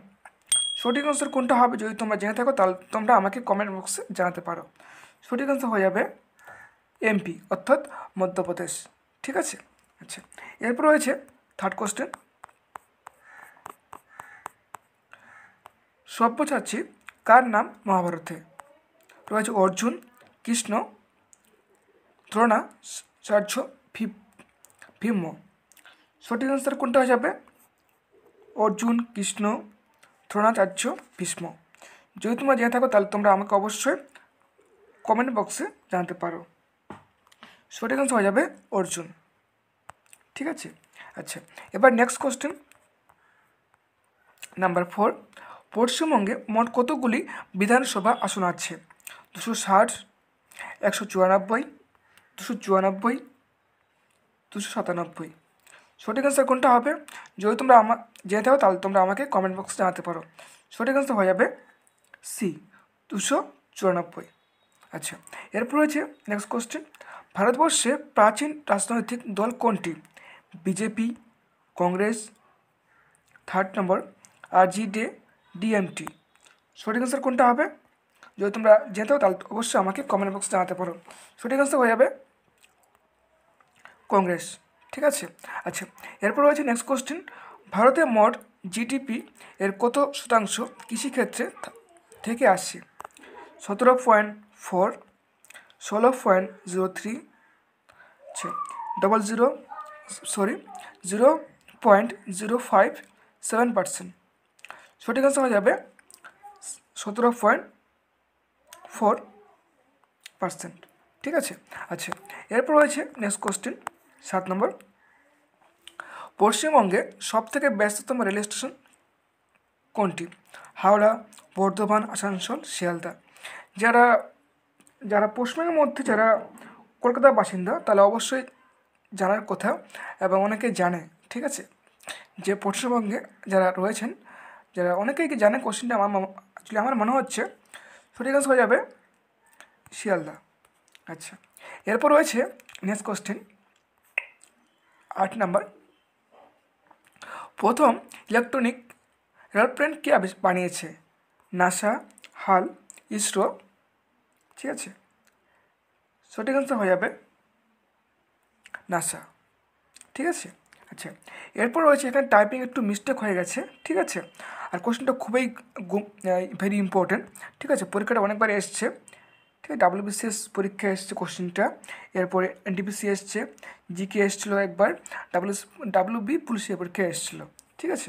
সঠিক অ্যান্সার কোনটা হবে যদি তোমরা জেনে থাকো তাহলে তোমরা আমাকে কমেন্ট বক্সে জানাতে পারো সঠিক অ্যান্সার হয়ে যাবে এমপি অর্থাৎ মধ্যপ্রদেশ ঠিক আছে আচ্ছা এরপর রয়েছে থার্ড কোশ্চেন সব্যসাচী কার নাম মহাভারতে রয়েছে অর্জুন কৃষ্ণ দ্রোণা সার্য ভীম সঠিক অনুসার কোনটা হয়ে যাবে অর্জুন কৃষ্ণ দ্রোণাচার্য ভীষ্ম যদি তোমরা জেনে থাকো তাহলে তোমরা আমাকে অবশ্যই কমেন্ট বক্সে জানতে পারো সঠিক অংশ হয়ে যাবে অর্জুন ঠিক আছে আচ্ছা এবার নেক্সট কোয়েশ্চেন নাম্বার ফোর পশ্চিমবঙ্গে মোট কতগুলি বিধানসভা আসন আছে দুশো ষাট একশো চুরানব্বই দুশো চুরানব্বই দুশো সাতানব্বই সঠিক অ্যান্সার কোনটা হবে যদি তোমরা আমার জেনে থাকো তাহলে তোমরা আমাকে কমেন্ট বক্সে জানাতে পারো সঠিক অ্যান্সার হয়ে যাবে সি দুশো চুরানব্বই আচ্ছা এরপর রয়েছে নেক্সট কোশ্চেন ভারতবর্ষে প্রাচীন রাজনৈতিক দল কোনটি বিজেপি কংগ্রেস থার্ড নম্বর আর জি ডে ডিএমটি সঠিক অ্যান্সার কোনটা হবে যদি তোমরা যেতে তাহলে অবশ্যই আমাকে কমেন্ট বক্সে জানাতে পারো সঠিক অ্যান্সার হয়ে যাবে কংগ্রেস ঠিক আছে আচ্ছা এরপর রয়েছে নেক্সট কোশ্চেন ভারতে মোট জিডিপি এর কত শতাংশ কৃষিক্ষেত্রে থেকে আসছে সতেরো পয়েন্ট ফোর ষোলো point zero three double zero sorry zero point zero five seven percent সঠিক আনসার হয়ে যাবে সতেরো পয়েন্ট ফোর পার্সেন্ট ঠিক আছে আচ্ছা এরপর রয়েছে নেক্সট কোশ্চিন সাত নম্বর পশ্চিমবঙ্গে সবথেকে ব্যস্ততম রেল স্টেশন কোনটি হাওড়া বর্ধমান আসানসোল শিয়ালদা যারা যারা পশ্চিমবঙ্গের মধ্যে যারা কলকাতার বাসিন্দা তাহলে অবশ্যই জানার কথা এবং অনেকে জানে ঠিক আছে যে পশ্চিমবঙ্গে যারা রয়েছেন যারা অনেকেই কি জানে কোশ্চেনটা আমার অ্যাকচুয়ালি আমার মনে হচ্ছে সঠিক আনসার হয়ে যাবে শিয়ালদা আচ্ছা এরপর রয়েছে নেক্সট কোশ্চেন আট নাম্বার প্রথম ইলেকট্রনিক এরোপ্লেন কে বানিয়েছে নাসা হাল ইসরো ঠিক আছে সঠিক আনসার হয়ে যাবে নাসা ঠিক আছে আচ্ছা এরপর রয়েছে এখানে টাইপিং একটু মিস্টেক হয়ে গেছে ঠিক আছে আর কোশ্চেনটা খুবই ভেরি ইম্পর্টেন্ট ঠিক আছে পরীক্ষাটা অনেকবার এসছে ঠিক আছে ডাব্লিউবিসিএস পরীক্ষা এসছে কোশ্চেনটা এরপরে এনটিপিসি এসছে জিকে এসছিলো একবার ডাব্লিউ ডাব্লিউ বি পুলিশের পরীক্ষা এসছিলো ঠিক আছে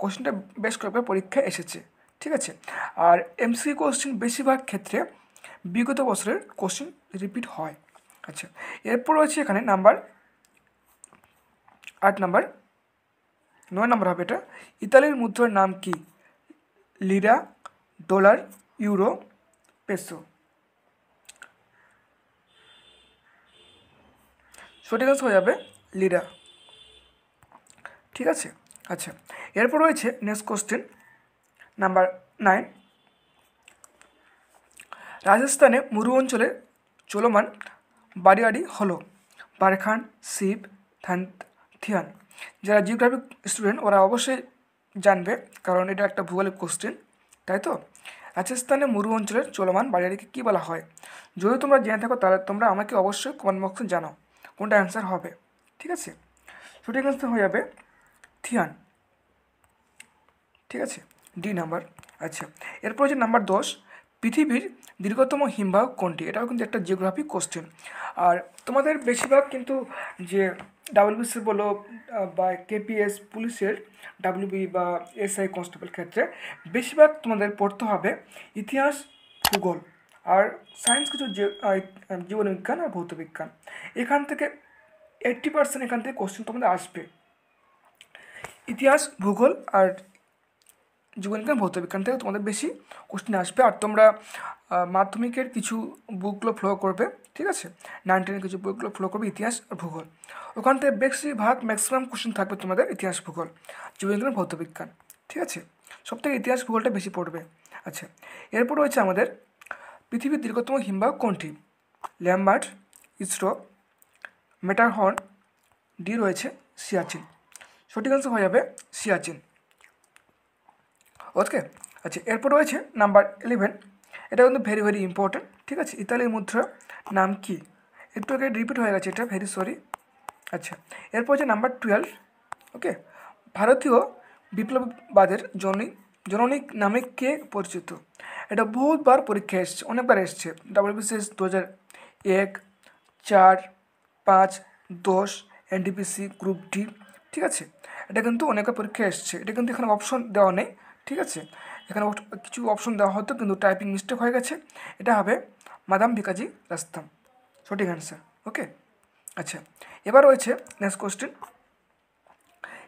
কোশ্চেনটা বেশ কয়েকবার পরীক্ষা এসেছে ঠিক আছে আর এমসি কোশ্চেন বেশিরভাগ ক্ষেত্রে বিগত বছরের কোশ্চেন রিপিট হয় আচ্ছা এরপর আছে এখানে নাম্বার আট নাম্বার নয় নম্বর হবে এটা ইতালির মুদ্রার নাম কি লিরা ডলার ইউরো পেসো সঠিক আনসার হয়ে যাবে লিরা ঠিক আছে আচ্ছা এরপর রয়েছে নেক্সট কোশ্চেন নাম্বার নাইন রাজস্থানে মরু অঞ্চলে চলমান বাড়ি হল বারখান শিব থান থিয়ান যারা জিওগ্রাফিক স্টুডেন্ট ওরা অবশ্যই জানবে কারণ এটা একটা ভূগোলিক কোশ্চেন তাই তো রাজস্থানে আচ্ছা, মরু অঞ্চলের চলমান বাজারিকে কী বলা হয় যদি তোমরা জেনে থাকো তাহলে তোমরা আমাকে অবশ্যই কমেন্ট বক্সে জানাও কোনটা অ্যান্সার হবে ঠিক আছে সঠিক অ্যান্সার হয়ে যাবে থিয়ান ঠিক আছে ডি নাম্বার আচ্ছা এরপর হচ্ছে নাম্বার দশ পৃথিবীর দীর্ঘতম হিমবাহ কোনটি এটাও কিন্তু একটা জিওগ্রাফিক কোশ্চেন আর তোমাদের বেশিরভাগ কিন্তু যে ডাব্লিউবিসি বলো বা কেপিএস পুলিশের ডাব্লিউবি বা এসআই কনস্টেবল ক্ষেত্রে বেশিরভাগ তোমাদের পড়তে হবে ইতিহাস ভূগোল আর সায়েন্স কিছু জীবনবিজ্ঞান আর ভৌতবিজ্ঞান এখান থেকে এইট্টি পার্সেন্ট এখান থেকে কোশ্চেন তোমাদের আসবে ইতিহাস ভূগোল আর জীবনবিজ্ঞান ভৌতবিজ্ঞান থেকে তোমাদের বেশি কোশ্চিন আসবে আর তোমরা মাধ্যমিকের কিছু বুকগুলো ফ্লো করবে ঠিক আছে নাইন টেনের কিছু বুকগুলো ফ্লো করবে ইতিহাস আর ভূগোল ওখান থেকে বেশিরভাগ ম্যাক্সিমাম কোশ্চেন থাকবে তোমাদের ইতিহাস ভূগোল জীবনবিজ্ঞান ভৌতবিজ্ঞান ঠিক আছে সব থেকে ইতিহাস ভূগোলটা বেশি পড়বে আচ্ছা এরপর রয়েছে আমাদের পৃথিবীর দীর্ঘতম হিমবাহ কোনটি ল্যাম্বার্ট ইসরো মেটারহর্ন ডি রয়েছে সিয়াচিন সঠিক আনসার হয়ে যাবে সিয়াচিন ওকে আচ্ছা এরপর রয়েছে নাম্বার ইলেভেন এটা কিন্তু ভেরি ভেরি ইম্পর্ট্যান্ট ঠিক আছে ইতালির মুদ্রা নাম কি একটু আগে রিপিট হয়ে গেছে এটা ভেরি সরি আচ্ছা এরপর হচ্ছে নাম্বার টুয়েলভ ওকে ভারতীয় বিপ্লববাদের জনী জননী নামে কে পরিচিত এটা বহুতবার পরীক্ষা এসছে অনেকবার এসছে ডাব্লিউবিসিএস দু হাজার এক চার পাঁচ দশ এনডিপিসি গ্রুপ ডি ঠিক আছে এটা কিন্তু অনেকবার পরীক্ষা এসছে এটা কিন্তু এখানে অপশন দেওয়া নেই ঠিক আছে এখানে কিছু অপশন দেওয়া হতো কিন্তু টাইপিং মিস্টেক হয়ে গেছে এটা হবে মাদাম ভিকাজি রাস্তাম সঠিক অ্যান্সার ওকে আচ্ছা এবার রয়েছে নেক্সট কোশ্চেন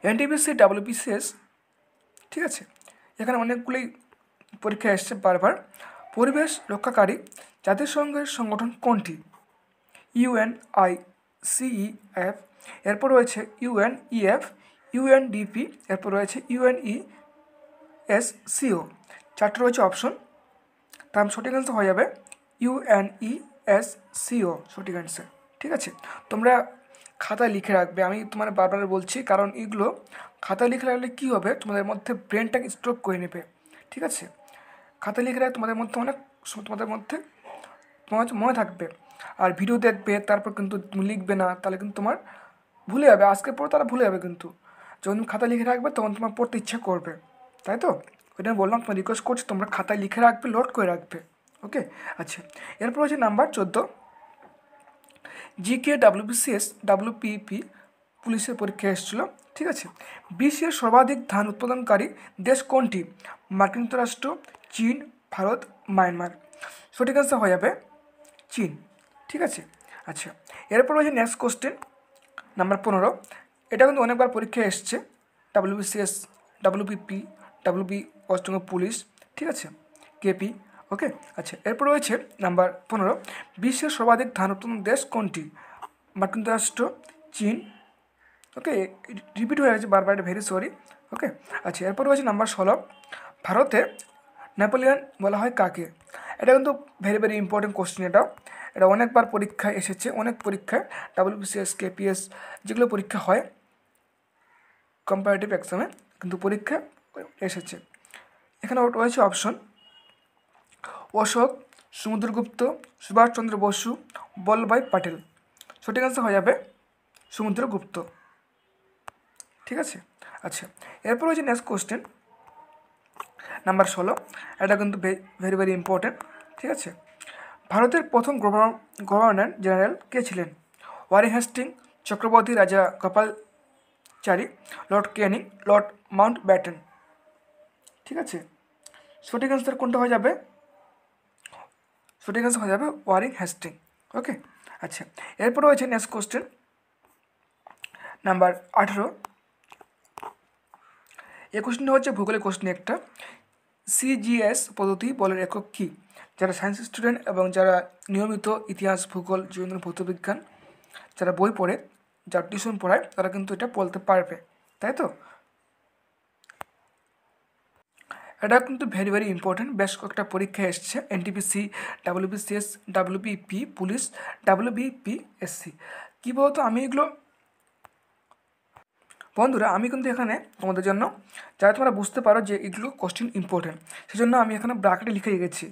এনটিপিসি ডাব্লিউপিসিএস ঠিক আছে এখানে অনেকগুলি পরীক্ষা এসছে বারবার পরিবেশ রক্ষাকারী জাতিসংঘের সংগঠন কোনটি আই সিই এফ এরপর রয়েছে ইউএনইএফ ইউএনডিপি e এরপর রয়েছে ইউএনই এস সিও চারটে রয়েছে অপশন তার সঠিক অ্যান্সার হয়ে যাবে U N E S CO সঠিক অ্যান্সার ঠিক আছে তোমরা খাতা লিখে রাখবে আমি তোমার বারবার বলছি কারণ এগুলো খাতা লিখে রাখলে কী হবে তোমাদের মধ্যে ব্রেনটাকে স্ট্রোক করে নেবে ঠিক আছে খাতা লিখে রাখ তোমাদের মধ্যে অনেক তোমাদের মধ্যে তোমার মনে থাকবে আর ভিডিও দেখবে তারপর কিন্তু লিখবে না তাহলে কিন্তু তোমার ভুলে যাবে আজকে পরে তারা ভুলে যাবে কিন্তু যখন তুমি খাতা লিখে রাখবে তখন তোমার পড়তে ইচ্ছা করবে তাই তো ওইটা বললাম তোমার রিকোয়েস্ট করছি তোমরা খাতায় লিখে রাখবে লোড করে রাখবে ওকে আচ্ছা এরপর হচ্ছে নাম্বার চোদ্দো জিকে ডাব্লিউবিসিএস ডাব্লিউপিপি পুলিশের পরীক্ষা এসেছিলো ঠিক আছে বিশ্বের সর্বাধিক ধান উৎপাদনকারী দেশ কোনটি মার্কিন যুক্তরাষ্ট্র চীন ভারত মায়ানমার সঠিক অ্যান্সার হয়ে যাবে চীন ঠিক আছে আচ্ছা এরপর রয়েছে নেক্সট কোশ্চেন নাম্বার পনেরো এটা কিন্তু অনেকবার পরীক্ষায় এসছে WBCS WPP WB West Bengal police ঠিক আছে কেপি ওকে আচ্ছা এরপর রয়েছে নাম্বার পনেরো বিশ্বের সর্বাধিক ধান উৎপাদন দেশ কোনটি মার্কিন যুক্তরাষ্ট্র চীন ওকে রিপিট হয়ে গেছে বারবার ভেরি সরি ওকে আচ্ছা এরপর রয়েছে নাম্বার ষোলো ভারতে নেপোলিয়ান বলা হয় কাকে এটা কিন্তু ভেরি ভেরি ইম্পর্টেন্ট কোশ্চেন এটা এটা অনেকবার পরীক্ষায় এসেছে অনেক পরীক্ষায় ডাব্লিউবিসিএস কেপিএস যেগুলো পরীক্ষা হয় কম্পারেটিভ এক্সামে কিন্তু পরীক্ষা এসেছে এখানে রয়েছে অপশন অশোক সমুদ্রগুপ্ত সুভাষচন্দ্র বসু বল্লভাই পাটেল সঠিক আনসার হয়ে যাবে সমুদ্রগুপ্ত ঠিক আছে আচ্ছা এরপর রয়েছে নেক্সট কোয়েশ্চেন নাম্বার ষোলো এটা কিন্তু ভেরি ভেরি ইম্পর্টেন্ট ঠিক আছে ভারতের প্রথম গভর্নর জেনারেল কে ছিলেন ওয়ারি Hastings Chakravarti Rajagopalachari lord Canning lord Mountbatten ঠিক আছে সঠিক অ্যান্সার কোনটা হয়ে যাবে সঠিক অ্যান্সার হয়ে যাবে ওয়ারিং হ্যাস্টিং ওকে আচ্ছা এরপর রয়েছে নেক্সট কোশ্চেন নাম্বার আঠেরো এই কোয়েশ্চেনটা হচ্ছে ভূগোলের কোয়েশ্চেন একটা সিজিএস পদ্ধতি বলের একক কী যারা সায়েন্স স্টুডেন্ট এবং যারা নিয়মিত ইতিহাস ভূগোল জীবন ভৌতবিজ্ঞান যারা বই পড়ে যারা টিউশন পড়ায় তারা কিন্তু এটা বলতে পারবে তাই তো এটা কিন্তু ভেরি ভেরি ইম্পর্টেন্ট বেশ কয়েকটা পরীক্ষা এসছে NTPC WBCS WBP police WBPSC কী বলতো আমি এগুলো বন্ধুরা আমি কিন্তু এখানে তোমাদের জন্য যাতে তোমরা বুঝতে পারো যে এগুলো কোশ্চেন ইম্পর্টেন্ট সেই জন্য আমি এখানে ব্রাকেটে লিখে গেছি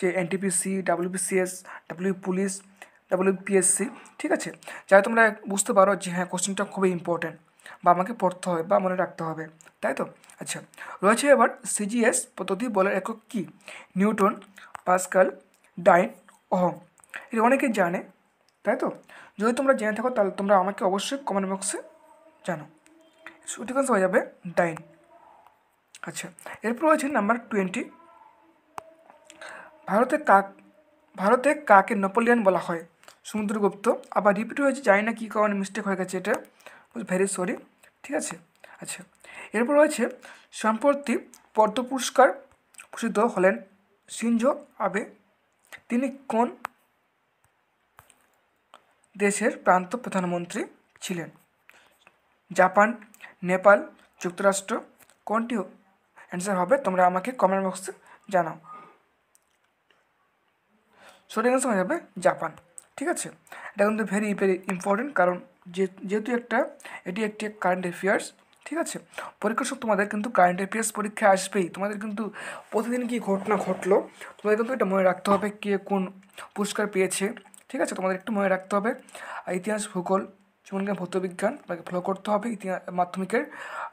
যে NTPC WBCS W police W PSC ঠিক আছে যাতে তোমরা বুঝতে পারো যে হ্যাঁ কোশ্চেনটা খুবই ইম্পর্টেন্ট বা আমাকে পড়তে হবে বা মনে রাখতে হবে তাই তো আচ্ছা রয়েছে এবার সিজিএস পদ্ধতি বলার একক কী নিউটন পাসকাল ডাইন অহম এটা অনেকে জানে তাই তো যদি তোমরা জেনে থাকো তাহলে তোমরা আমাকে অবশ্যই কমেন্ট বক্সে জানো সঠিক আনসার হয়ে যাবে ডাইন আচ্ছা এরপর রয়েছে নাম্বার টোয়েন্টি ভারতে কাক ভারতে কাকে নেপোলিয়ান বলা হয় সমুদ্রগুপ্ত আবার রিপিট হয়েছে জানি না কী কারণে মিস্টেক হয়ে গেছে এটা ভেরি সরি ঠিক আছে আচ্ছা এরপর রয়েছে সম্প্রতি পদ্ম পুরস্কার ভূষিত হলেন সিনজো আবে তিনি কোন দেশের প্রান্ত প্রধানমন্ত্রী ছিলেন জাপান নেপাল যুক্তরাষ্ট্র কোনটি অ্যান্সার হবে তোমরা আমাকে কমেন্ট বক্সে জানাও সঠিক অ্যান্সার হয়ে যাবে জাপান ঠিক আছে এটা কিন্তু ভেরি ভেরি ইম্পর্টেন্ট কারণ যেহেতু একটা এটি একটি কারেন্ট অ্যাফেয়ার্স ঠিক আছে পরীক্ষার সব তোমাদের কিন্তু কারেন্ট অ্যাফেয়ার্স পরীক্ষা আসবেই তোমাদের কিন্তু প্রতিদিন কি ঘটনা ঘটলো তোমাদের কিন্তু এটা মনে রাখতে হবে কে কোন পুরস্কার পেয়েছে ঠিক আছে তোমাদের একটু মনে রাখতে হবে ইতিহাস ভূগোল যেমন কি ভৌতবিজ্ঞান তোমাকে ফলো করতে হবে ইতিহাস মাধ্যমিকের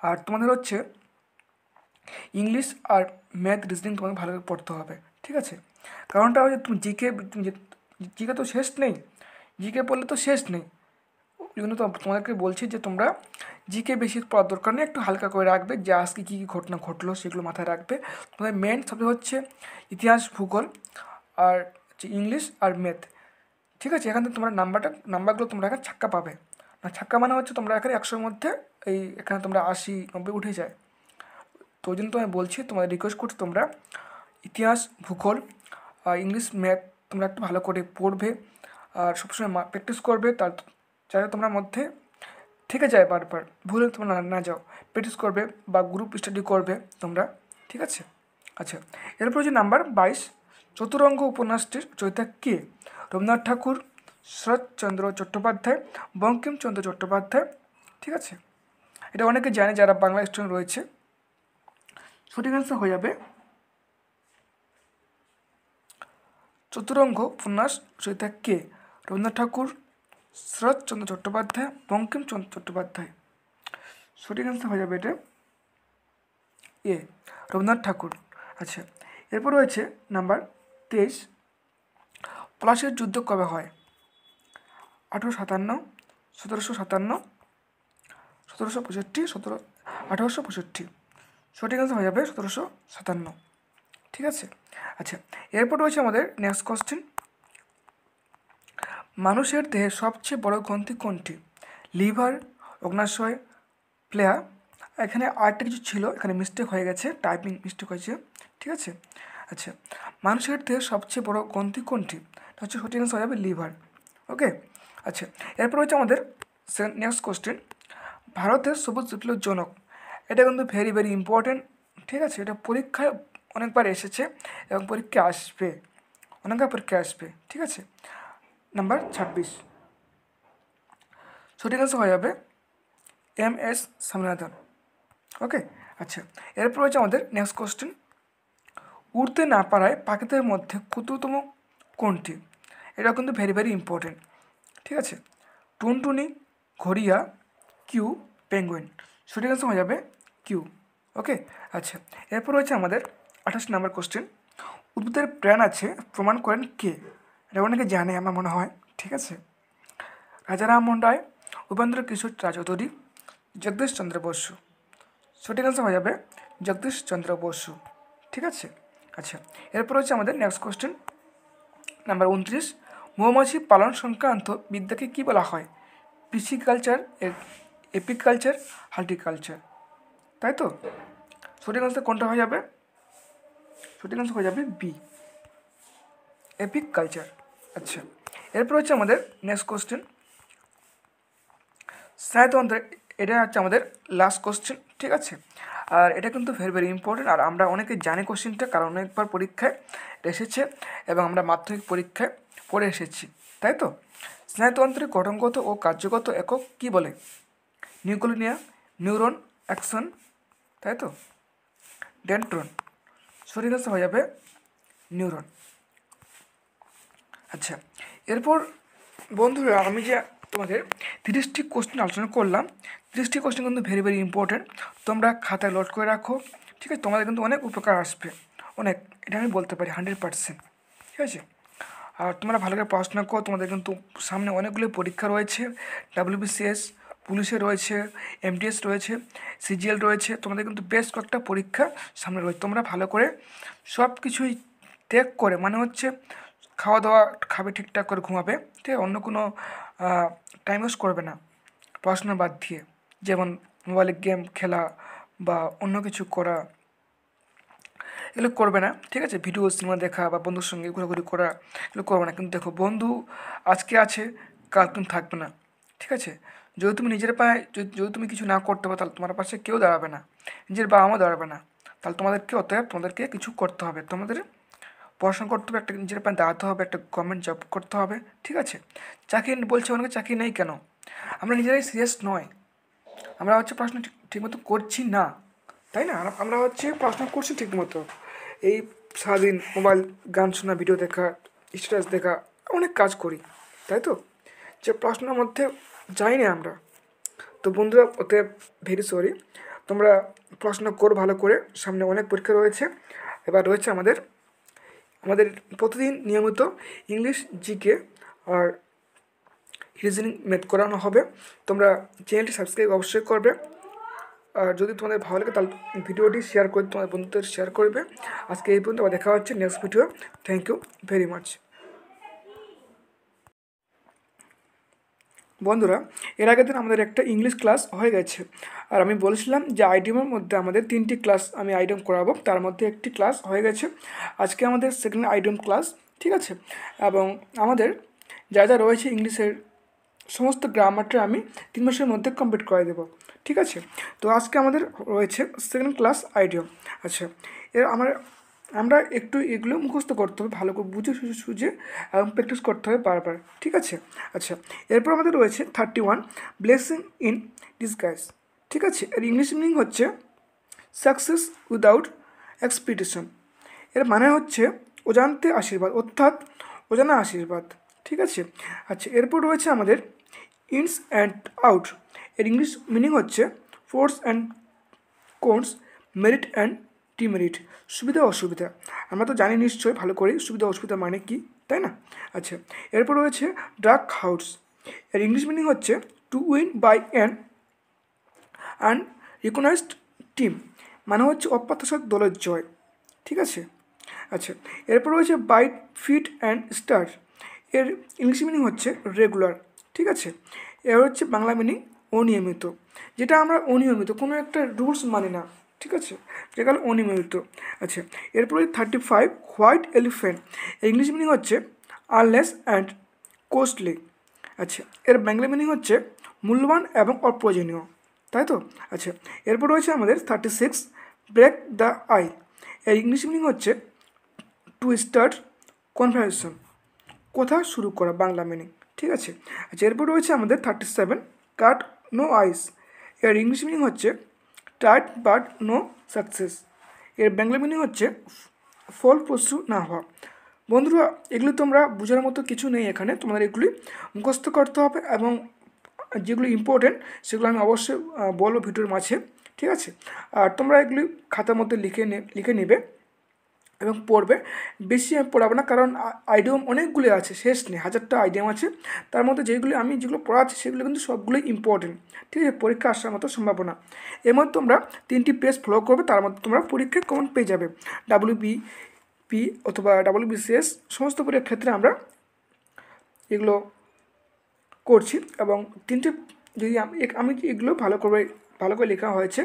আর তোমাদের হচ্ছে ইংলিশ আর ম্যাথ রিজনিং তোমাকে ভালো পড়তে হবে ঠিক আছে কারণটা হচ্ছে তুমি জিকে জিকে তো শেষ নেই জিকে পড়লে তো শেষ নেই জন্য তোমাদেরকে বলছি যে তোমরা জিকে বেশি পড়ার দরকার নেই একটু হালকা করে রাখবে যে আজকে কী কী ঘটনা ঘটলো সেগুলো মাথায় রাখবে তোমাদের মেন সাবজেক্ট হচ্ছে ইতিহাস ভূগোল আর হচ্ছে ইংলিশ আর ম্যাথ ঠিক আছে এখান থেকে তোমরা নাম্বারটা নাম্বারগুলো তোমরা এখানে ছাক্কা পাবে না ছাক্কা মানে হচ্ছে তোমরা এখানে একশোর মধ্যে এই এখানে তোমরা আশি নব্বই উঠে যায় তো ওই জন্য তোমায় বলছি তোমাদের রিকোয়েস্ট করছি তোমরা ইতিহাস ভূগোল আর ইংলিশ ম্যাথ তোমরা একটু ভালো করে পড়বে আর সবসময় প্র্যাকটিস করবে তার যাতে তোমরা মধ্যে থেকে যায় বারবার ভুলে তোমরা না যাও প্র্যাকটিস করবে বা গ্রুপ স্টাডি করবে তোমরা ঠিক আছে আচ্ছা এরপর হচ্ছে নাম্বার বাইশ চতুরঙ্গ উপন্যাসটির চৈতা কে রবীন্দ্রনাথ ঠাকুর শরৎচন্দ্র চট্টোপাধ্যায় বঙ্কিমচন্দ্র চট্টোপাধ্যায় ঠিক আছে এটা অনেকে জানে যারা বাংলা স্টুডেন্ট রয়েছে সঠিক অ্যান্সার হয়ে যাবে চতুরঙ্গ উপন্যাস চৈতা কে রবীন্দ্রনাথ ঠাকুর শরৎচন্দ্র চট্টোপাধ্যায় বঙ্কিমচন্দ্র চট্টোপাধ্যায় সঠিক অ্যান্সার হয়ে যাবে এটা এ রবীন্দ্রনাথ ঠাকুর আচ্ছা এরপর রয়েছে নাম্বার তেইশ পলাশের যুদ্ধ কবে হয় আঠেরো সাতান্ন সতেরোশো সাতান্ন সতেরোশো পঁয়ষট্টি সতেরো আঠেরোশো পঁয়ষট্টি সঠিক অ্যান্সার হয়ে যাবে সতেরোশো সাতান্ন ঠিক আছে আচ্ছা এরপর রয়েছে আমাদের নেক্সট কোশ্চেন মানুষের দেহের সবচেয়ে বড় গ্রন্থি কোনটি লিভার অগ্নাশয় প্লেয়া এখানে আরেকটা কিছু ছিল এখানে মিস্টেক হয়ে গেছে টাইপিং মিস্টেক হয়েছে ঠিক আছে আচ্ছা মানুষের দেহের সবচেয়ে বড় গ্রন্থি কোনটি হচ্ছে সঠিক অ্যান্সার হবে লিভার ওকে আচ্ছা এরপর হচ্ছে আমাদের নেক্সট কোশ্চেন ভারতের সবুজ বিপ্লব জনক এটা কিন্তু ভেরি ভেরি ইম্পর্টেন্ট ঠিক আছে এটা পরীক্ষায় অনেকবার এসেছে এবং পরীক্ষা আসবে অনেকবার পরীক্ষা আসবে ঠিক আছে নাম্বার ছাব্বিশ সঠিক আনসার হয়ে যাবে এম এস সামনাদান ওকে আচ্ছা এরপর রয়েছে আমাদের নেক্সট কোশ্চেন উড়তে না পারায় পাখিদের মধ্যে ক্ষুদ্রতম কোনটি এটা কিন্তু ভেরি ভেরি ইম্পর্টেন্ট ঠিক আছে টুনটুনি ঘড়িয়া কিউ পেঙ্গুইন সঠিক আনসার হয়ে যাবে কিউ ওকে আচ্ছা এরপর রয়েছে আমাদের আঠাশ নম্বর কোশ্চেন উদ্ভিদের প্রাণ আছে প্রমাণ করেন কে এটা অনেকে জানে আমার মনে হয় ঠিক আছে রাজারাম রায় উপেন্দ্র কিশোর রাজৌধুরী জগদীশ চন্দ্র বসু সঠিক আনসার হয়ে যাবে জগদীশ চন্দ্র বসু ঠিক আছে আচ্ছা এরপর হচ্ছে আমাদের নেক্সট কোশ্চেন নাম্বার উনত্রিশ মৌমাছি পালন সংক্রান্ত বিদ্যাকে কী বলা হয় পিসিকালচার এপিকালচার হার্টিকালচার তাই তো সঠিক আনসার কোনটা হয়ে যাবে সঠিক আনসার হয়ে যাবে বি এপিক কালচার আচ্ছা এরপর হচ্ছে আমাদের নেক্সট কোশ্চেন স্নায়ুতন্ত্রের এটা হচ্ছে আমাদের লাস্ট কোশ্চেন ঠিক আছে আর এটা কিন্তু ভেরি ভেরি ইম্পর্টেন্ট আর আমরা অনেকে জানি কোশ্চেনটা কারণ অনেকবার পরীক্ষায় এসেছে এবং আমরা মাধ্যমিক পরীক্ষায় পড়ে এসেছি তাই তো স্নায়ুতন্ত্রের গঠনগত ও কার্যগত একক কি বলে নিউক্লিনিয়া নিউরন অ্যাকশন তাই তো ডেন্ট্রন শরীর হয়ে যাবে নিউরন আচ্ছা এরপর বন্ধুরা আমি যে তোমাদের তিরিশটি কোশ্চেন আলোচনা করলাম তিরিশটি কোশ্চেন কিন্তু ভেরি ভেরি ইম্পর্ট্যান্ট তোমরা খাতায় লোড করে রাখো ঠিক আছে তোমাদের কিন্তু অনেক উপকার আসবে অনেক এটা আমি বলতে পারি হান্ড্রেড পার্সেন্ট ঠিক আছে আর তোমরা ভালো করে পড়াশোনা করো তোমাদের কিন্তু সামনে অনেকগুলো পরীক্ষা রয়েছে ডাব্লিউবিসিএস পুলিশে রয়েছে এমটিএস রয়েছে সিজিএল রয়েছে তোমাদের কিন্তু বেশ কয়েকটা পরীক্ষা সামনে রয়েছে তোমরা ভালো করে সব কিছুই ত্যাগ করে মানে হচ্ছে খাওয়া দাওয়া খাবে ঠিকঠাক করে ঘুমাবে ঠিক আছে অন্য কোনো টাইম ওয়েস্ট করবে না পড়াশোনা বাদ দিয়ে যেমন মোবাইলে গেম খেলা বা অন্য কিছু করা এগুলো করবে না ঠিক আছে ভিডিও সিনেমা দেখা বা বন্ধুর সঙ্গে ঘোরাঘুরি করা এগুলো করবে না কিন্তু দেখো বন্ধু আজকে আছে কাল তুমি থাকবে না ঠিক আছে যদি তুমি নিজের পায়ে যদি তুমি কিছু না করতে পারো তাহলে তোমার পাশে কেউ দাঁড়াবে না নিজের বাবা মা দাঁড়াবে না তাহলে তোমাদেরকে অতএব তোমাদেরকে কিছু করতে হবে তোমাদের পড়াশোনা করতে হবে একটা নিজের পায়ে দাঁড়াতে হবে একটা গভর্নমেন্ট জব করতে হবে ঠিক আছে চাকরি বলছে অনেকে চাকরি নেই কেন আমরা নিজেরাই সিরিয়াস নয় আমরা হচ্ছে পড়াশোনা ঠিকমতো করছি না তাই না আমরা হচ্ছে পড়াশোনা করছি ঠিকমতো এই সারাদিন মোবাইল গান শোনা ভিডিও দেখা স্ট্যাটাস দেখা অনেক কাজ করি তাই তো যে পড়াশোনার মধ্যে যাই না আমরা তো বন্ধুরা ওতে ভেরি সরি তোমরা পড়াশোনা কর ভালো করে সামনে অনেক পরীক্ষা রয়েছে এবার রয়েছে আমাদের আমাদের প্রতিদিন নিয়মিত ইংলিশ জিকে আর রিজনিং মেথ করানো হবে তোমরা চ্যানেলটি সাবস্ক্রাইব অবশ্যই করবে আর যদি তোমাদের ভালো লাগে তাহলে ভিডিওটি শেয়ার করে তোমাদের বন্ধুদের শেয়ার করবে আজকে এই পর্যন্ত দেখা হচ্ছে next video thank you very much বন্ধুরা এর আগের দিন আমাদের একটা ইংলিশ ক্লাস হয়ে গেছে আর আমি বলেছিলাম যে আইটেমের মধ্যে আমাদের তিনটি ক্লাস আমি আইটেম করাবো তার মধ্যে একটি ক্লাস হয়ে গেছে আজকে আমাদের সেকেন্ড আইটেম ক্লাস ঠিক আছে এবং আমাদের যা যা রয়েছে ইংলিশের সমস্ত গ্রামারটা আমি তিন মাসের মধ্যে কমপ্লিট করে দেবো ঠিক আছে তো আজকে আমাদের রয়েছে সেকেন্ড ক্লাস আইডিয়াম আচ্ছা এর আমার আমরা একটু এগুলো মুখস্থ করতে হবে ভালো করে বুঝে সুঝে সুঝে এবং প্র্যাকটিস করতে হবে বারবার ঠিক আছে আচ্ছা এরপর আমাদের রয়েছে thirty one blessing in disguise ঠিক আছে এর ইংলিশ মিনিং হচ্ছে সাকসেস উইদাউট এক্সপিটেশন এর মানে হচ্ছে অজান্তে আশীর্বাদ অর্থাৎ অজানা আশীর্বাদ ঠিক আছে আচ্ছা এরপর রয়েছে আমাদের ইনস অ্যান্ড আউট এর ইংলিশ মিনিং হচ্ছে pros and cons merit and demerit সুবিধা অসুবিধা আমরা তো জানি নিশ্চয়ই ভালো করে সুবিধা অসুবিধা মানে কি তাই না আচ্ছা এরপর রয়েছে ডার্ক হাউস এর ইংলিশ মিনিং হচ্ছে to win by an and recognized team মানে হচ্ছে অপ্রত্যাশিত দলের জয় ঠিক আছে আচ্ছা এরপর রয়েছে বাইট ফিট অ্যান্ড স্টার এর ইংলিশ মিনিং হচ্ছে রেগুলার ঠিক আছে এর হচ্ছে বাংলা মিনিং অনিয়মিত যেটা আমরা অনিয়মিত কোনো একটা রুলস মানি না ঠিক আছে যে গেল অনিয়মিত আচ্ছা এরপরে thirty five white elephant English meaning হচ্ছে আনলেস অ্যান্ড কোস্টলি আচ্ছা এর বাংলা মিনিং হচ্ছে মূল্যবান এবং অপ্রয়োজনীয় তাই তো আচ্ছা এরপর রয়েছে আমাদের thirty six break the eye এর ইংলিশ মিনিং হচ্ছে টু স্টার্ট কনভারসেশন কোথা শুরু করা বাংলা মিনিং ঠিক আছে আচ্ছা এরপর রয়েছে আমাদের thirty seven cut no ice এর ইংলিশ মিনিং হচ্ছে টার্ড বাট নো সাকসেস এর বাংলা মিনিং হচ্ছে ফলপ্রসূ না হওয়া বন্ধুরা এগুলি তোমরা বোঝার মতো কিছু নেই এখানে তোমাদের এগুলি মুখস্থ করতে হবে এবং যেগুলি ইম্পর্টেন্ট সেগুলো আমি অবশ্যই বলবো ভিডিওর মাঝে ঠিক আছে আর তোমরা এগুলি খাতার মধ্যে লিখে লিখে নেবে এবং পড়বে বেশি আমি পড়াবো না কারণ আইডিয়াম অনেকগুলি আছে শেষ নেই হাজারটা আইডিয়াম আছে তার মধ্যে যেগুলি আমি যেগুলো পড়াচ্ছি সেগুলো কিন্তু সবগুলোই ইম্পর্টেন্ট ঠিক আছে পরীক্ষা আসার মতো সম্ভাবনা এর মধ্যে তোমরা তিনটি পেজ ফলো করবে তার মধ্যে তোমরা পরীক্ষায় কমন পেয়ে যাবে ডাব্লিউ বি পি অথবা ডাব্লিউ বিসিএস সমস্ত পরীক্ষার ক্ষেত্রে আমরা এগুলো করছি এবং তিনটে যদি আমি এগুলো ভালো করে ভালো করে লেখা হয়েছে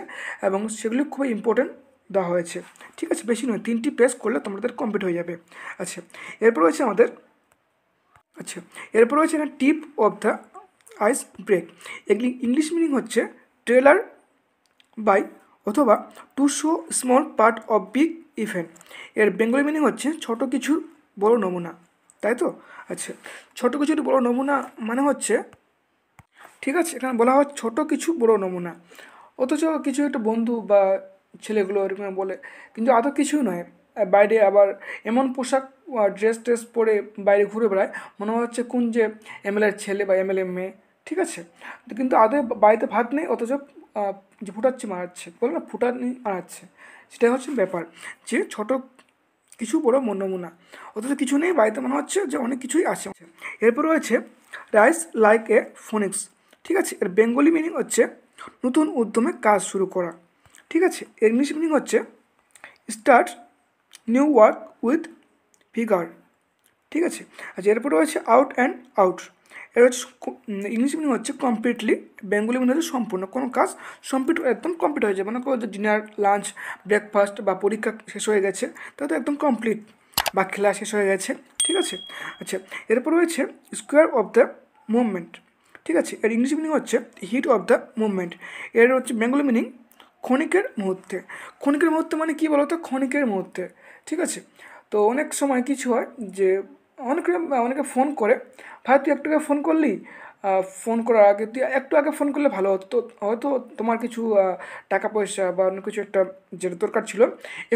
এবং সেগুলো খুবই ইম্পর্টেন্ট দেওয়া হয়েছে ঠিক আছে বেশি নয় তিনটি পেজ করলে তোমাদের কমপ্লিট হয়ে যাবে আচ্ছা এরপর রয়েছে আমাদের আচ্ছা এরপর রয়েছে না tip of the iceberg এগুলি ইংলিশ মিনিং হচ্ছে ট্রেলার বাই অথবা to show small part of big event এর বেঙ্গলি মিনিং হচ্ছে ছোট কিছু বড় নমুনা তাই তো আচ্ছা ছোট কিছুর বড় নমুনা মানে হচ্ছে ঠিক আছে এখানে বলা হয় ছোট কিছু বড় নমুনা অথচ কিছু একটা বন্ধু বা ছেলেগুলো এরকম বলে কিন্তু আদৌ কিছু নয় বাইরে আবার এমন পোশাক ড্রেস ট্রেস পরে বাইরে ঘুরে বেড়ায় মনে হচ্ছে কোন যে এমএলএর ছেলে বা এমএলএ মেয়ে ঠিক আছে কিন্তু আদৌ বাড়িতে ভাত নেই অথচ যে ফুটাচ্ছে মারাচ্ছে বলে না ফুটানি মারাচ্ছে সেটাই হচ্ছে ব্যাপার যে ছোট কিছু বড় মনমুনা অথচ কিছু নেই বাড়িতে মনে হচ্ছে যে অনেক কিছুই আছে এরপর রয়েছে রাইস লাইক এ ফোনিক্স ঠিক আছে এর বেঙ্গলি মিনিং হচ্ছে নতুন উদ্যমে কাজ শুরু করা ঠিক আছে এর ইংলিশ মিনিং হচ্ছে start new work with figure ঠিক আছে আচ্ছা এরপরে হচ্ছে আউট অ্যান্ড আউট এর হচ্ছে ইংলিশ মিনিং হচ্ছে কমপ্লিটলি বেঙ্গলি মিনিং হচ্ছে সম্পূর্ণ কোনো কাজ সম্পিট একদম কমপ্লিট হয়ে যাবে মানে কোনো ডিনার লাঞ্চ ব্রেকফাস্ট বা পরীক্ষা শেষ হয়ে গেছে তা তো একদম কমপ্লিট বা খেলা শেষ হয়ে গেছে ঠিক আছে আচ্ছা এরপর রয়েছে স্কোয়ার অফ দ্য মুভমেন্ট ঠিক আছে এর ইংলিশ মিনিং হচ্ছে হিট অফ দ্য মুভমেন্ট এর হচ্ছে বেঙ্গলি মিনিং ক্ষণিকের মুহূর্তে ক্ষণিকের মুহূর্তে মানে কী বলতো ক্ষণিকের মুহূর্তে ঠিক আছে তো অনেক সময় কিছু হয় যে অনেকে অনেকে ফোন করে ভাই তুই একটুকে ফোন করলি ফোন করার আগে তুই একটু আগে ফোন করলে ভালো হতো হয়তো তোমার কিছু টাকা পয়সা বা অন্য কিছু একটা যেটা দরকার ছিল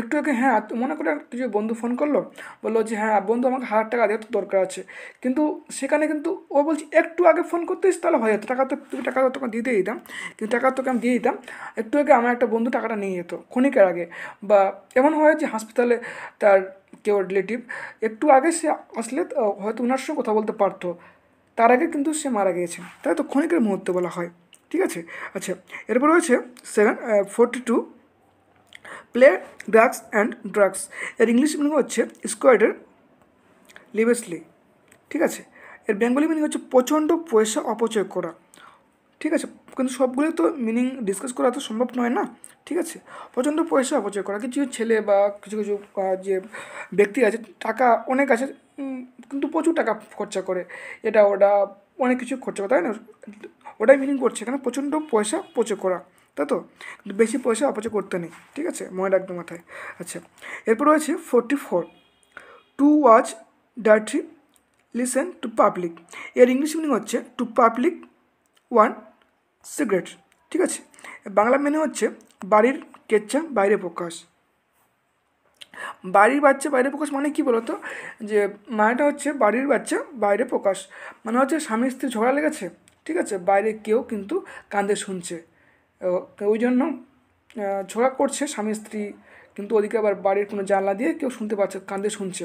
একটু আগে হ্যাঁ মনে করে কিছু বন্ধু ফোন করলো বললো যে হ্যাঁ বন্ধু আমাকে হাজার টাকা দেওয়ার তো দরকার আছে কিন্তু সেখানে কিন্তু ও বলছে একটু আগে ফোন করতেছ তাহলে হয়ে যেত টাকা তো তুমি টাকা তো তোকে দিয়ে দিতাম কিন্তু টাকা তোকে আমি দিয়ে দিতাম একটু আগে আমার একটা বন্ধু টাকাটা নিয়ে যেত ক্ষণিকের আগে বা এমন হয় যে হাসপাতালে তার কেউ রিলেটিভ একটু আগে সে আসলে হয়তো ওনার সঙ্গে কথা বলতে পারতো তার আগে কিন্তু সে মারা গিয়েছে তাই তো ক্ষণিকের মুহূর্ত বলা হয় ঠিক আছে আচ্ছা এরপর রয়েছে seven forty two play drugs and drugs এর ইংলিশ মিনিং হচ্ছে স্কোয়াডের লিভেসলি ঠিক আছে এর বেঙ্গলি মিনিং হচ্ছে প্রচণ্ড পয়সা অপচয় করা ঠিক আছে কিন্তু সবগুলোই তো মিনিং ডিসকাস করা তো সম্ভব নয় না ঠিক আছে প্রচণ্ড পয়সা অপচয় করা কিছু ছেলে বা কিছু কিছু যে ব্যক্তি আছে টাকা অনেক আছে কিন্তু প্রচুর টাকা খরচা করে এটা ওটা অনেক কিছু খরচা করে তাই না ওটাই মিনিং করছে এখানে প্রচণ্ড পয়সা অপচয় করা তাই তো বেশি পয়সা অপচয় করতে নেই ঠিক আছে মনে রাখবে মাথায় আচ্ছা এরপর রয়েছে forty four to wash dirty linen to public এর ইংলিশ মিনিং হচ্ছে টু পাবলিক ওয়ান সিগারেট ঠিক আছে বাংলা মেনে হচ্ছে বাড়ির কেচ্ছা বাইরে প্রকাশ বাড়ির বাচ্চা বাইরে প্রকাশ মানে কি বলতো যে মানেটা হচ্ছে বাড়ির বাচ্চা বাইরে প্রকাশ মানে হচ্ছে স্বামী স্ত্রী ঝগড়া লেগেছে ঠিক আছে বাইরে কেউ কিন্তু কান্দে শুনছে ওই জন্য ঝগড়া করছে স্বামী স্ত্রী কিন্তু ওদিকে আবার বাড়ির কোনো জানলা দিয়ে কেউ শুনতে পাচ্ছে কান্দে শুনছে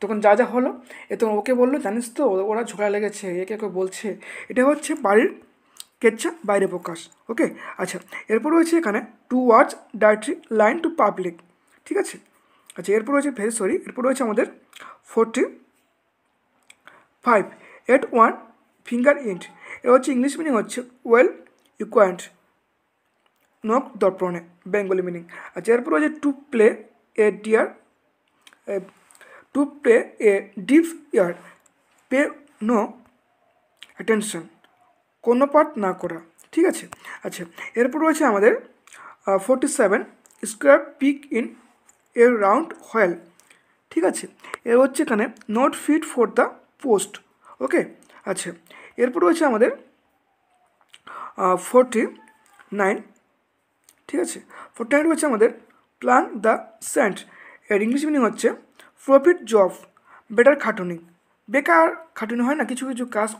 তখন যা যা হলো এ তখন ওকে বললো জানিস তো ওরা ঝগড়া লেগেছে একে একে বলছে এটা হচ্ছে বাড়ির কেচ্ছা বাইরে প্রকাশ ওকে আচ্ছা এরপর রয়েছে এখানে two words dirty linen to public ঠিক আছে আচ্ছা এরপর রয়েছে ভেরি সরি এরপর রয়েছে আমাদের forty five at one finger end এর হচ্ছে ইংলিশ মিনিং হচ্ছে ওয়েল ইকোয়েন্ট নক দর্পণে বেঙ্গলি মিনিং আচ্ছা এরপর রয়েছে to play a dear to play a deep ear pay no attention কোনো পার্ট না করা ঠিক আছে আচ্ছা এরপর রয়েছে আমাদের forty seven square peg in a round hole ঠিক আছে এ হচ্ছে এখানে not fit for the post okay আচ্ছা এরপর রয়েছে আমাদের ফোরটি নাইন ঠিক আছে ফোরটি নাইন রয়েছে আমাদের প্ল্যান দ্য স্যান্ড এর ইংলিশ মিনিং হচ্ছে প্রফিট জব বেটার খাটুনি বেকার খাটুনি হয় না কিছু কিছু কাজ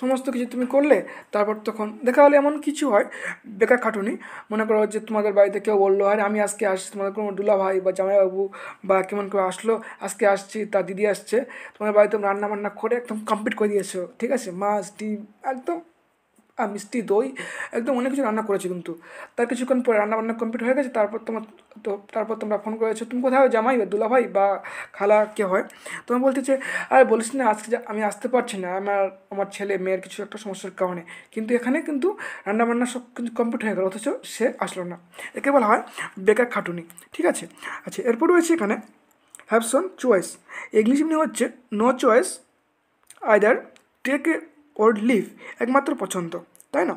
সমস্ত কিছু তুমি করলে তারপর তখন দেখা হলে এমন কিছু হয় বেকার খাটুনি মনে করো যে তোমাদের বাড়িতে কেউ বললো আরে আমি আজকে আসছি তোমাদের কোনো দুলা ভাই বা জামাইবাবু বা কেমন কেউ আসলো আজকে আসছি তার দিদি আসছে তোমাদের বাড়িতে রান্না বান্না করে একদম কমপ্লিট করে দিয়েছো ঠিক আছে মাছ ডিম একদম আর মিষ্টি দই একদম অনেক কিছু রান্না করেছি কিন্তু তার কিছুক্ষণ পরে রান্না বান্না কমপ্লিট হয়ে গেছে তারপর তোমার তো তারপর তোমরা ফোন করেছো তুমি কোথায় জামাই বা ভাই বা খালা কে হয় তোমার বলতেছে আর বলিস না আজকে আমি আসতে পারছি না আমার আমার ছেলে মেয়ের কিছু একটা সমস্যার কারণে কিন্তু এখানে কিন্তু রান্নাবান্না সব কিন্তু কমপ্লিট হয়ে গেল অথচ সে আসলো না একে বলা হয় বেকার খাটুনি ঠিক আছে আচ্ছা এরপর রয়েছে এখানে have Son choice English meaning হচ্ছে no choice either take a or leave একমাত্র পছন্দ তাই না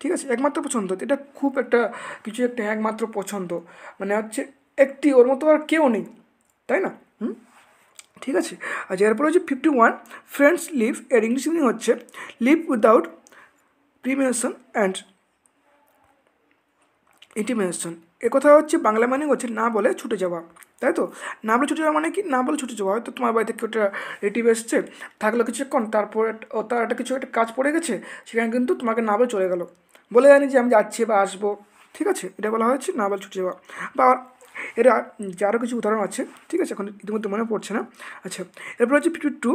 ঠিক আছে একমাত্র পছন্দ এটা খুব একটা কিছু একটা একমাত্র পছন্দ মানে হচ্ছে একটি ওর মতো আর কেউ নেই তাই না হুম ঠিক আছে আর এরপরে হচ্ছে ফিফটি ওয়ান ফ্রেন্ডস লিভ এর ইংলিশ মিনিং হচ্ছে leave without permission and intimation কথা হচ্ছে বাংলা মানে হচ্ছে না বলে ছুটে যাওয়া তাই তো না বলে ছুটে যাওয়া মানে কি না বলে ছুটে যাওয়া হয়তো তোমার বাড়িতে কেউ একটা রেটিভ এসছে থাকলো কিছুক্ষণ তারপর ও তার একটা কিছু একটা কাজ পড়ে গেছে সেখানে কিন্তু তোমাকে না বলে চলে গেলো বলে জানি যে আমি যাচ্ছি বা আসবো ঠিক আছে এটা বলা হয়েছে না বলে ছুটে যাওয়া বা এরা যারও কিছু উদাহরণ আছে ঠিক আছে এখন ইতিমধ্যে মনে পড়ছে না আচ্ছা এরপর হচ্ছে fifty two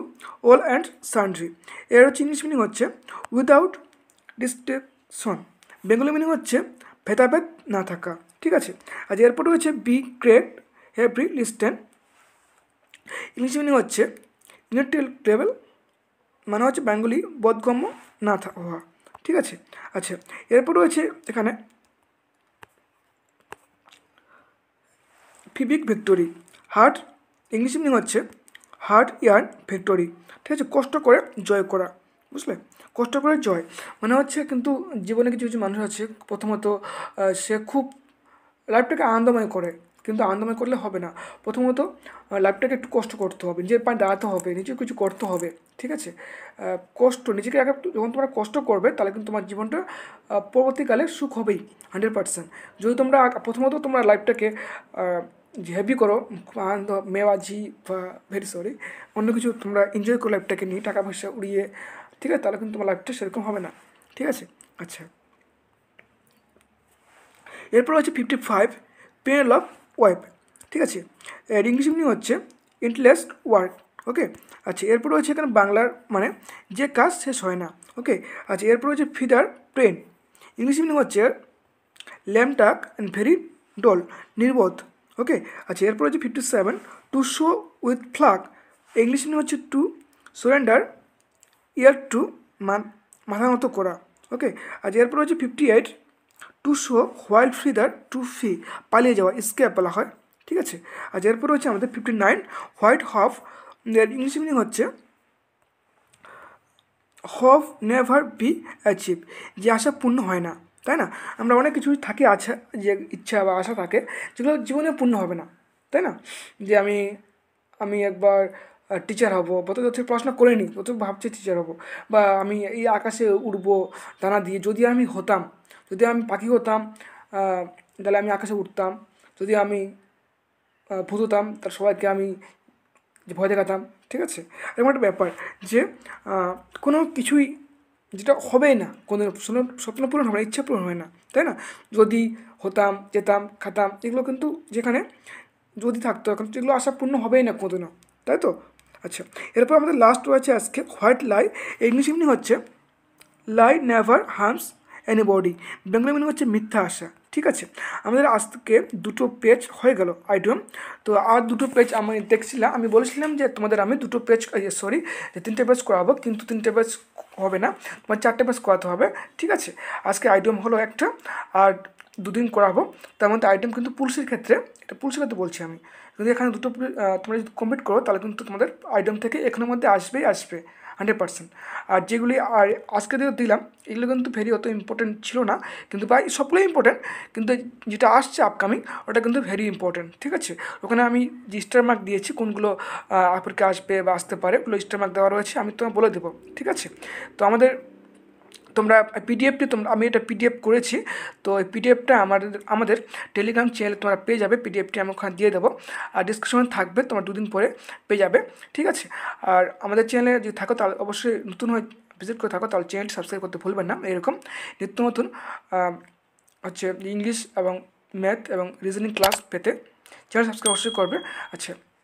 all and sundry এর হচ্ছে ইংলিশ মিনিং হচ্ছে উইদাউট ডিস্ট্রিকশন বেঙ্গলি মিনিং হচ্ছে ভেদাভেদ না থাকা ঠিক আছে আর আচ্ছা, এরপরে হচ্ছে be great every listen English meaning হচ্ছে ইন্টেলেকচুয়াল মানে হচ্ছে বেঙ্গলি বোধগম্য না হওয়া ঠিক আছে আচ্ছা এরপর রয়েছে এখানে pyrrhic victory hurt English meaning হচ্ছে হার্ট ইয়ার ভিক্টোরি ঠিক আছে কষ্ট করে জয় করা বুঝলে কষ্ট করে জয় মানে হচ্ছে কিন্তু জীবনে কিছু কিছু মানুষ আছে প্রথমত সে খুব লাইফটাকে আনন্দময় করে কিন্তু আনন্দময় করলে হবে না প্রথমত লাইফটাকে একটু কষ্ট করতে হবে নিজের পায়ে দাঁড়াতে হবে নিজে কিছু করতে হবে ঠিক আছে কষ্ট নিজেকে এক যখন তোমরা কষ্ট করবে তাহলে কিন্তু তোমার জীবনটা পরবর্তীকালে সুখ হবেই হান্ড্রেড পার্সেন্ট যদি তোমরা প্রথমত তোমরা লাইফটাকে হেভি করো আনন্দ মেওয়াজি বা ভেরি সরি অন্য কিছু তোমরা এনজয় করো লাইফটাকে নিয়ে টাকা পয়সা উড়িয়ে ঠিক আছে তাহলে কিন্তু তোমার লাইফটা সেরকম হবে না ঠিক আছে আচ্ছা এরপর হচ্ছে fifty five pen of web ঠিক আছে এর ইংলিশ মিনিং হচ্ছে ইন্টলেস ওয়ার্ক ওকে আচ্ছা এরপরে হচ্ছে এখানে বাংলার মানে যে কাজ শেষ হয় না ওকে আচ্ছা এরপরে হচ্ছে ফিদার ট্রেন ইংলিশ মিনিং হচ্ছে ল্যামটাক অ্যান্ড ভেরি ডল নির্বোধ ওকে আচ্ছা এরপর হচ্ছে fifty seven to show with flag English meaning হচ্ছে টু সুরেন্ডার ইয়ার টু মান মাথা মতো করা ওকে আচ্ছা এরপর হচ্ছে fifty eight to show while free the to fee পালিয়ে যাওয়া স্কেপ বলা হয় ঠিক আছে আর এরপরে হচ্ছে আমাদের ফিফটি নাইন হোয়াইট হফ এর ইংলিশ মিনিং হচ্ছে হফ নেভার বি অ্যাচিভ যে আশা পূর্ণ হয় না তাই না আমরা অনেক কিছু থাকে আশা যে ইচ্ছা বা আশা থাকে যেগুলো জীবনে পূর্ণ হবে না তাই না যে আমি আমি একবার টিচার হব বা তো যথেষ্ট পড়াশোনা করে নিই তত ভাবছে টিচার হব বা আমি এই আকাশে উড়বো দানা দিয়ে যদি আমি হতাম যদি আমি পাখি হতাম তাহলে আমি আকাশে উঠতাম যদি আমি ভূত হতাম তার সবাইকে আমি যে ভয় দেখাতাম ঠিক আছে এরকম একটা ব্যাপার যে কোনো কিছুই যেটা হবে না কোনো স্বপ্ন পূরণ হবে না ইচ্ছা পূরণ হয় না তাই না যদি হতাম যেতাম খাতাম এগুলো কিন্তু যেখানে যদি থাকতো এখন এগুলো আশা পূর্ণ হবেই না কোনো তাই তো আচ্ছা এরপর আমাদের লাস্ট আছে আজকে হোয়াইট লাই ইংলিশ ইমনি হচ্ছে lie never harms anybody Bengali meaning হচ্ছে মিথ্যা আশা ঠিক আছে আমাদের আজকে দুটো পেজ হয়ে গেল আইডিয়াম তো আর দুটো পেজ আমি দেখছিলাম আমি বলেছিলাম যে তোমাদের আমি দুটো পেজ সরি যে তিনটে পেজ করাবো কিন্তু তিনটে পেজ হবে না তোমার চারটে পেজ করাতে হবে ঠিক আছে আজকে আইডিয়াম হলো একটা আর দুদিন করাবো তার মধ্যে আইটেম কিন্তু পুলিশের ক্ষেত্রে এটা পুলিশের ক্ষেত্রে বলছি আমি যদি এখানে দুটো তোমরা যদি কমপ্লিট করো তাহলে কিন্তু তোমাদের আইটেম থেকে এখানের মধ্যে আসবেই আসবে হান্ড্রেড পার্সেন্ট আর যেগুলি আর আজকে দিয়ে দিলাম এগুলো কিন্তু ভেরি অত ইম্পর্টেন্ট ছিল না কিন্তু বা সবগুলোই ইম্পর্টেন্ট কিন্তু যেটা আসছে আপকামিং ওটা কিন্তু ভেরি ইম্পর্টেন্ট ঠিক আছে ওখানে আমি যে স্টার মার্ক দিয়েছি কোনগুলো আপনাকে আসবে বা আসতে পারে ওগুলো স্টার মার্ক দেওয়া রয়েছে আমি তোমায় বলে দেবো ঠিক আছে তো আমাদের তোমরা পিডিএফটি তোমরা আমি এটা পিডিএফ করেছি তো এই পিডিএফটা আমাদের আমাদের টেলিগ্রাম চ্যানেলে তোমরা পেয়ে যাবে পিডিএফটি আমি ওখানে দিয়ে দেবো আর ডিসক্রিপশনে থাকবে তোমার দুদিন পরে পেয়ে যাবে ঠিক আছে আর আমাদের চ্যানেলে যদি থাকো তাহলে অবশ্যই নতুন হয় ভিজিট করে থাকো তাহলে চ্যানেলটি সাবস্ক্রাইব করতে ভুলবেন না এরকম নিত্য নতুন হচ্ছে ইংলিশ এবং ম্যাথ এবং রিজনিং ক্লাস পেতে চ্যানেল সাবস্ক্রাইব অবশ্যই করবে আচ্ছা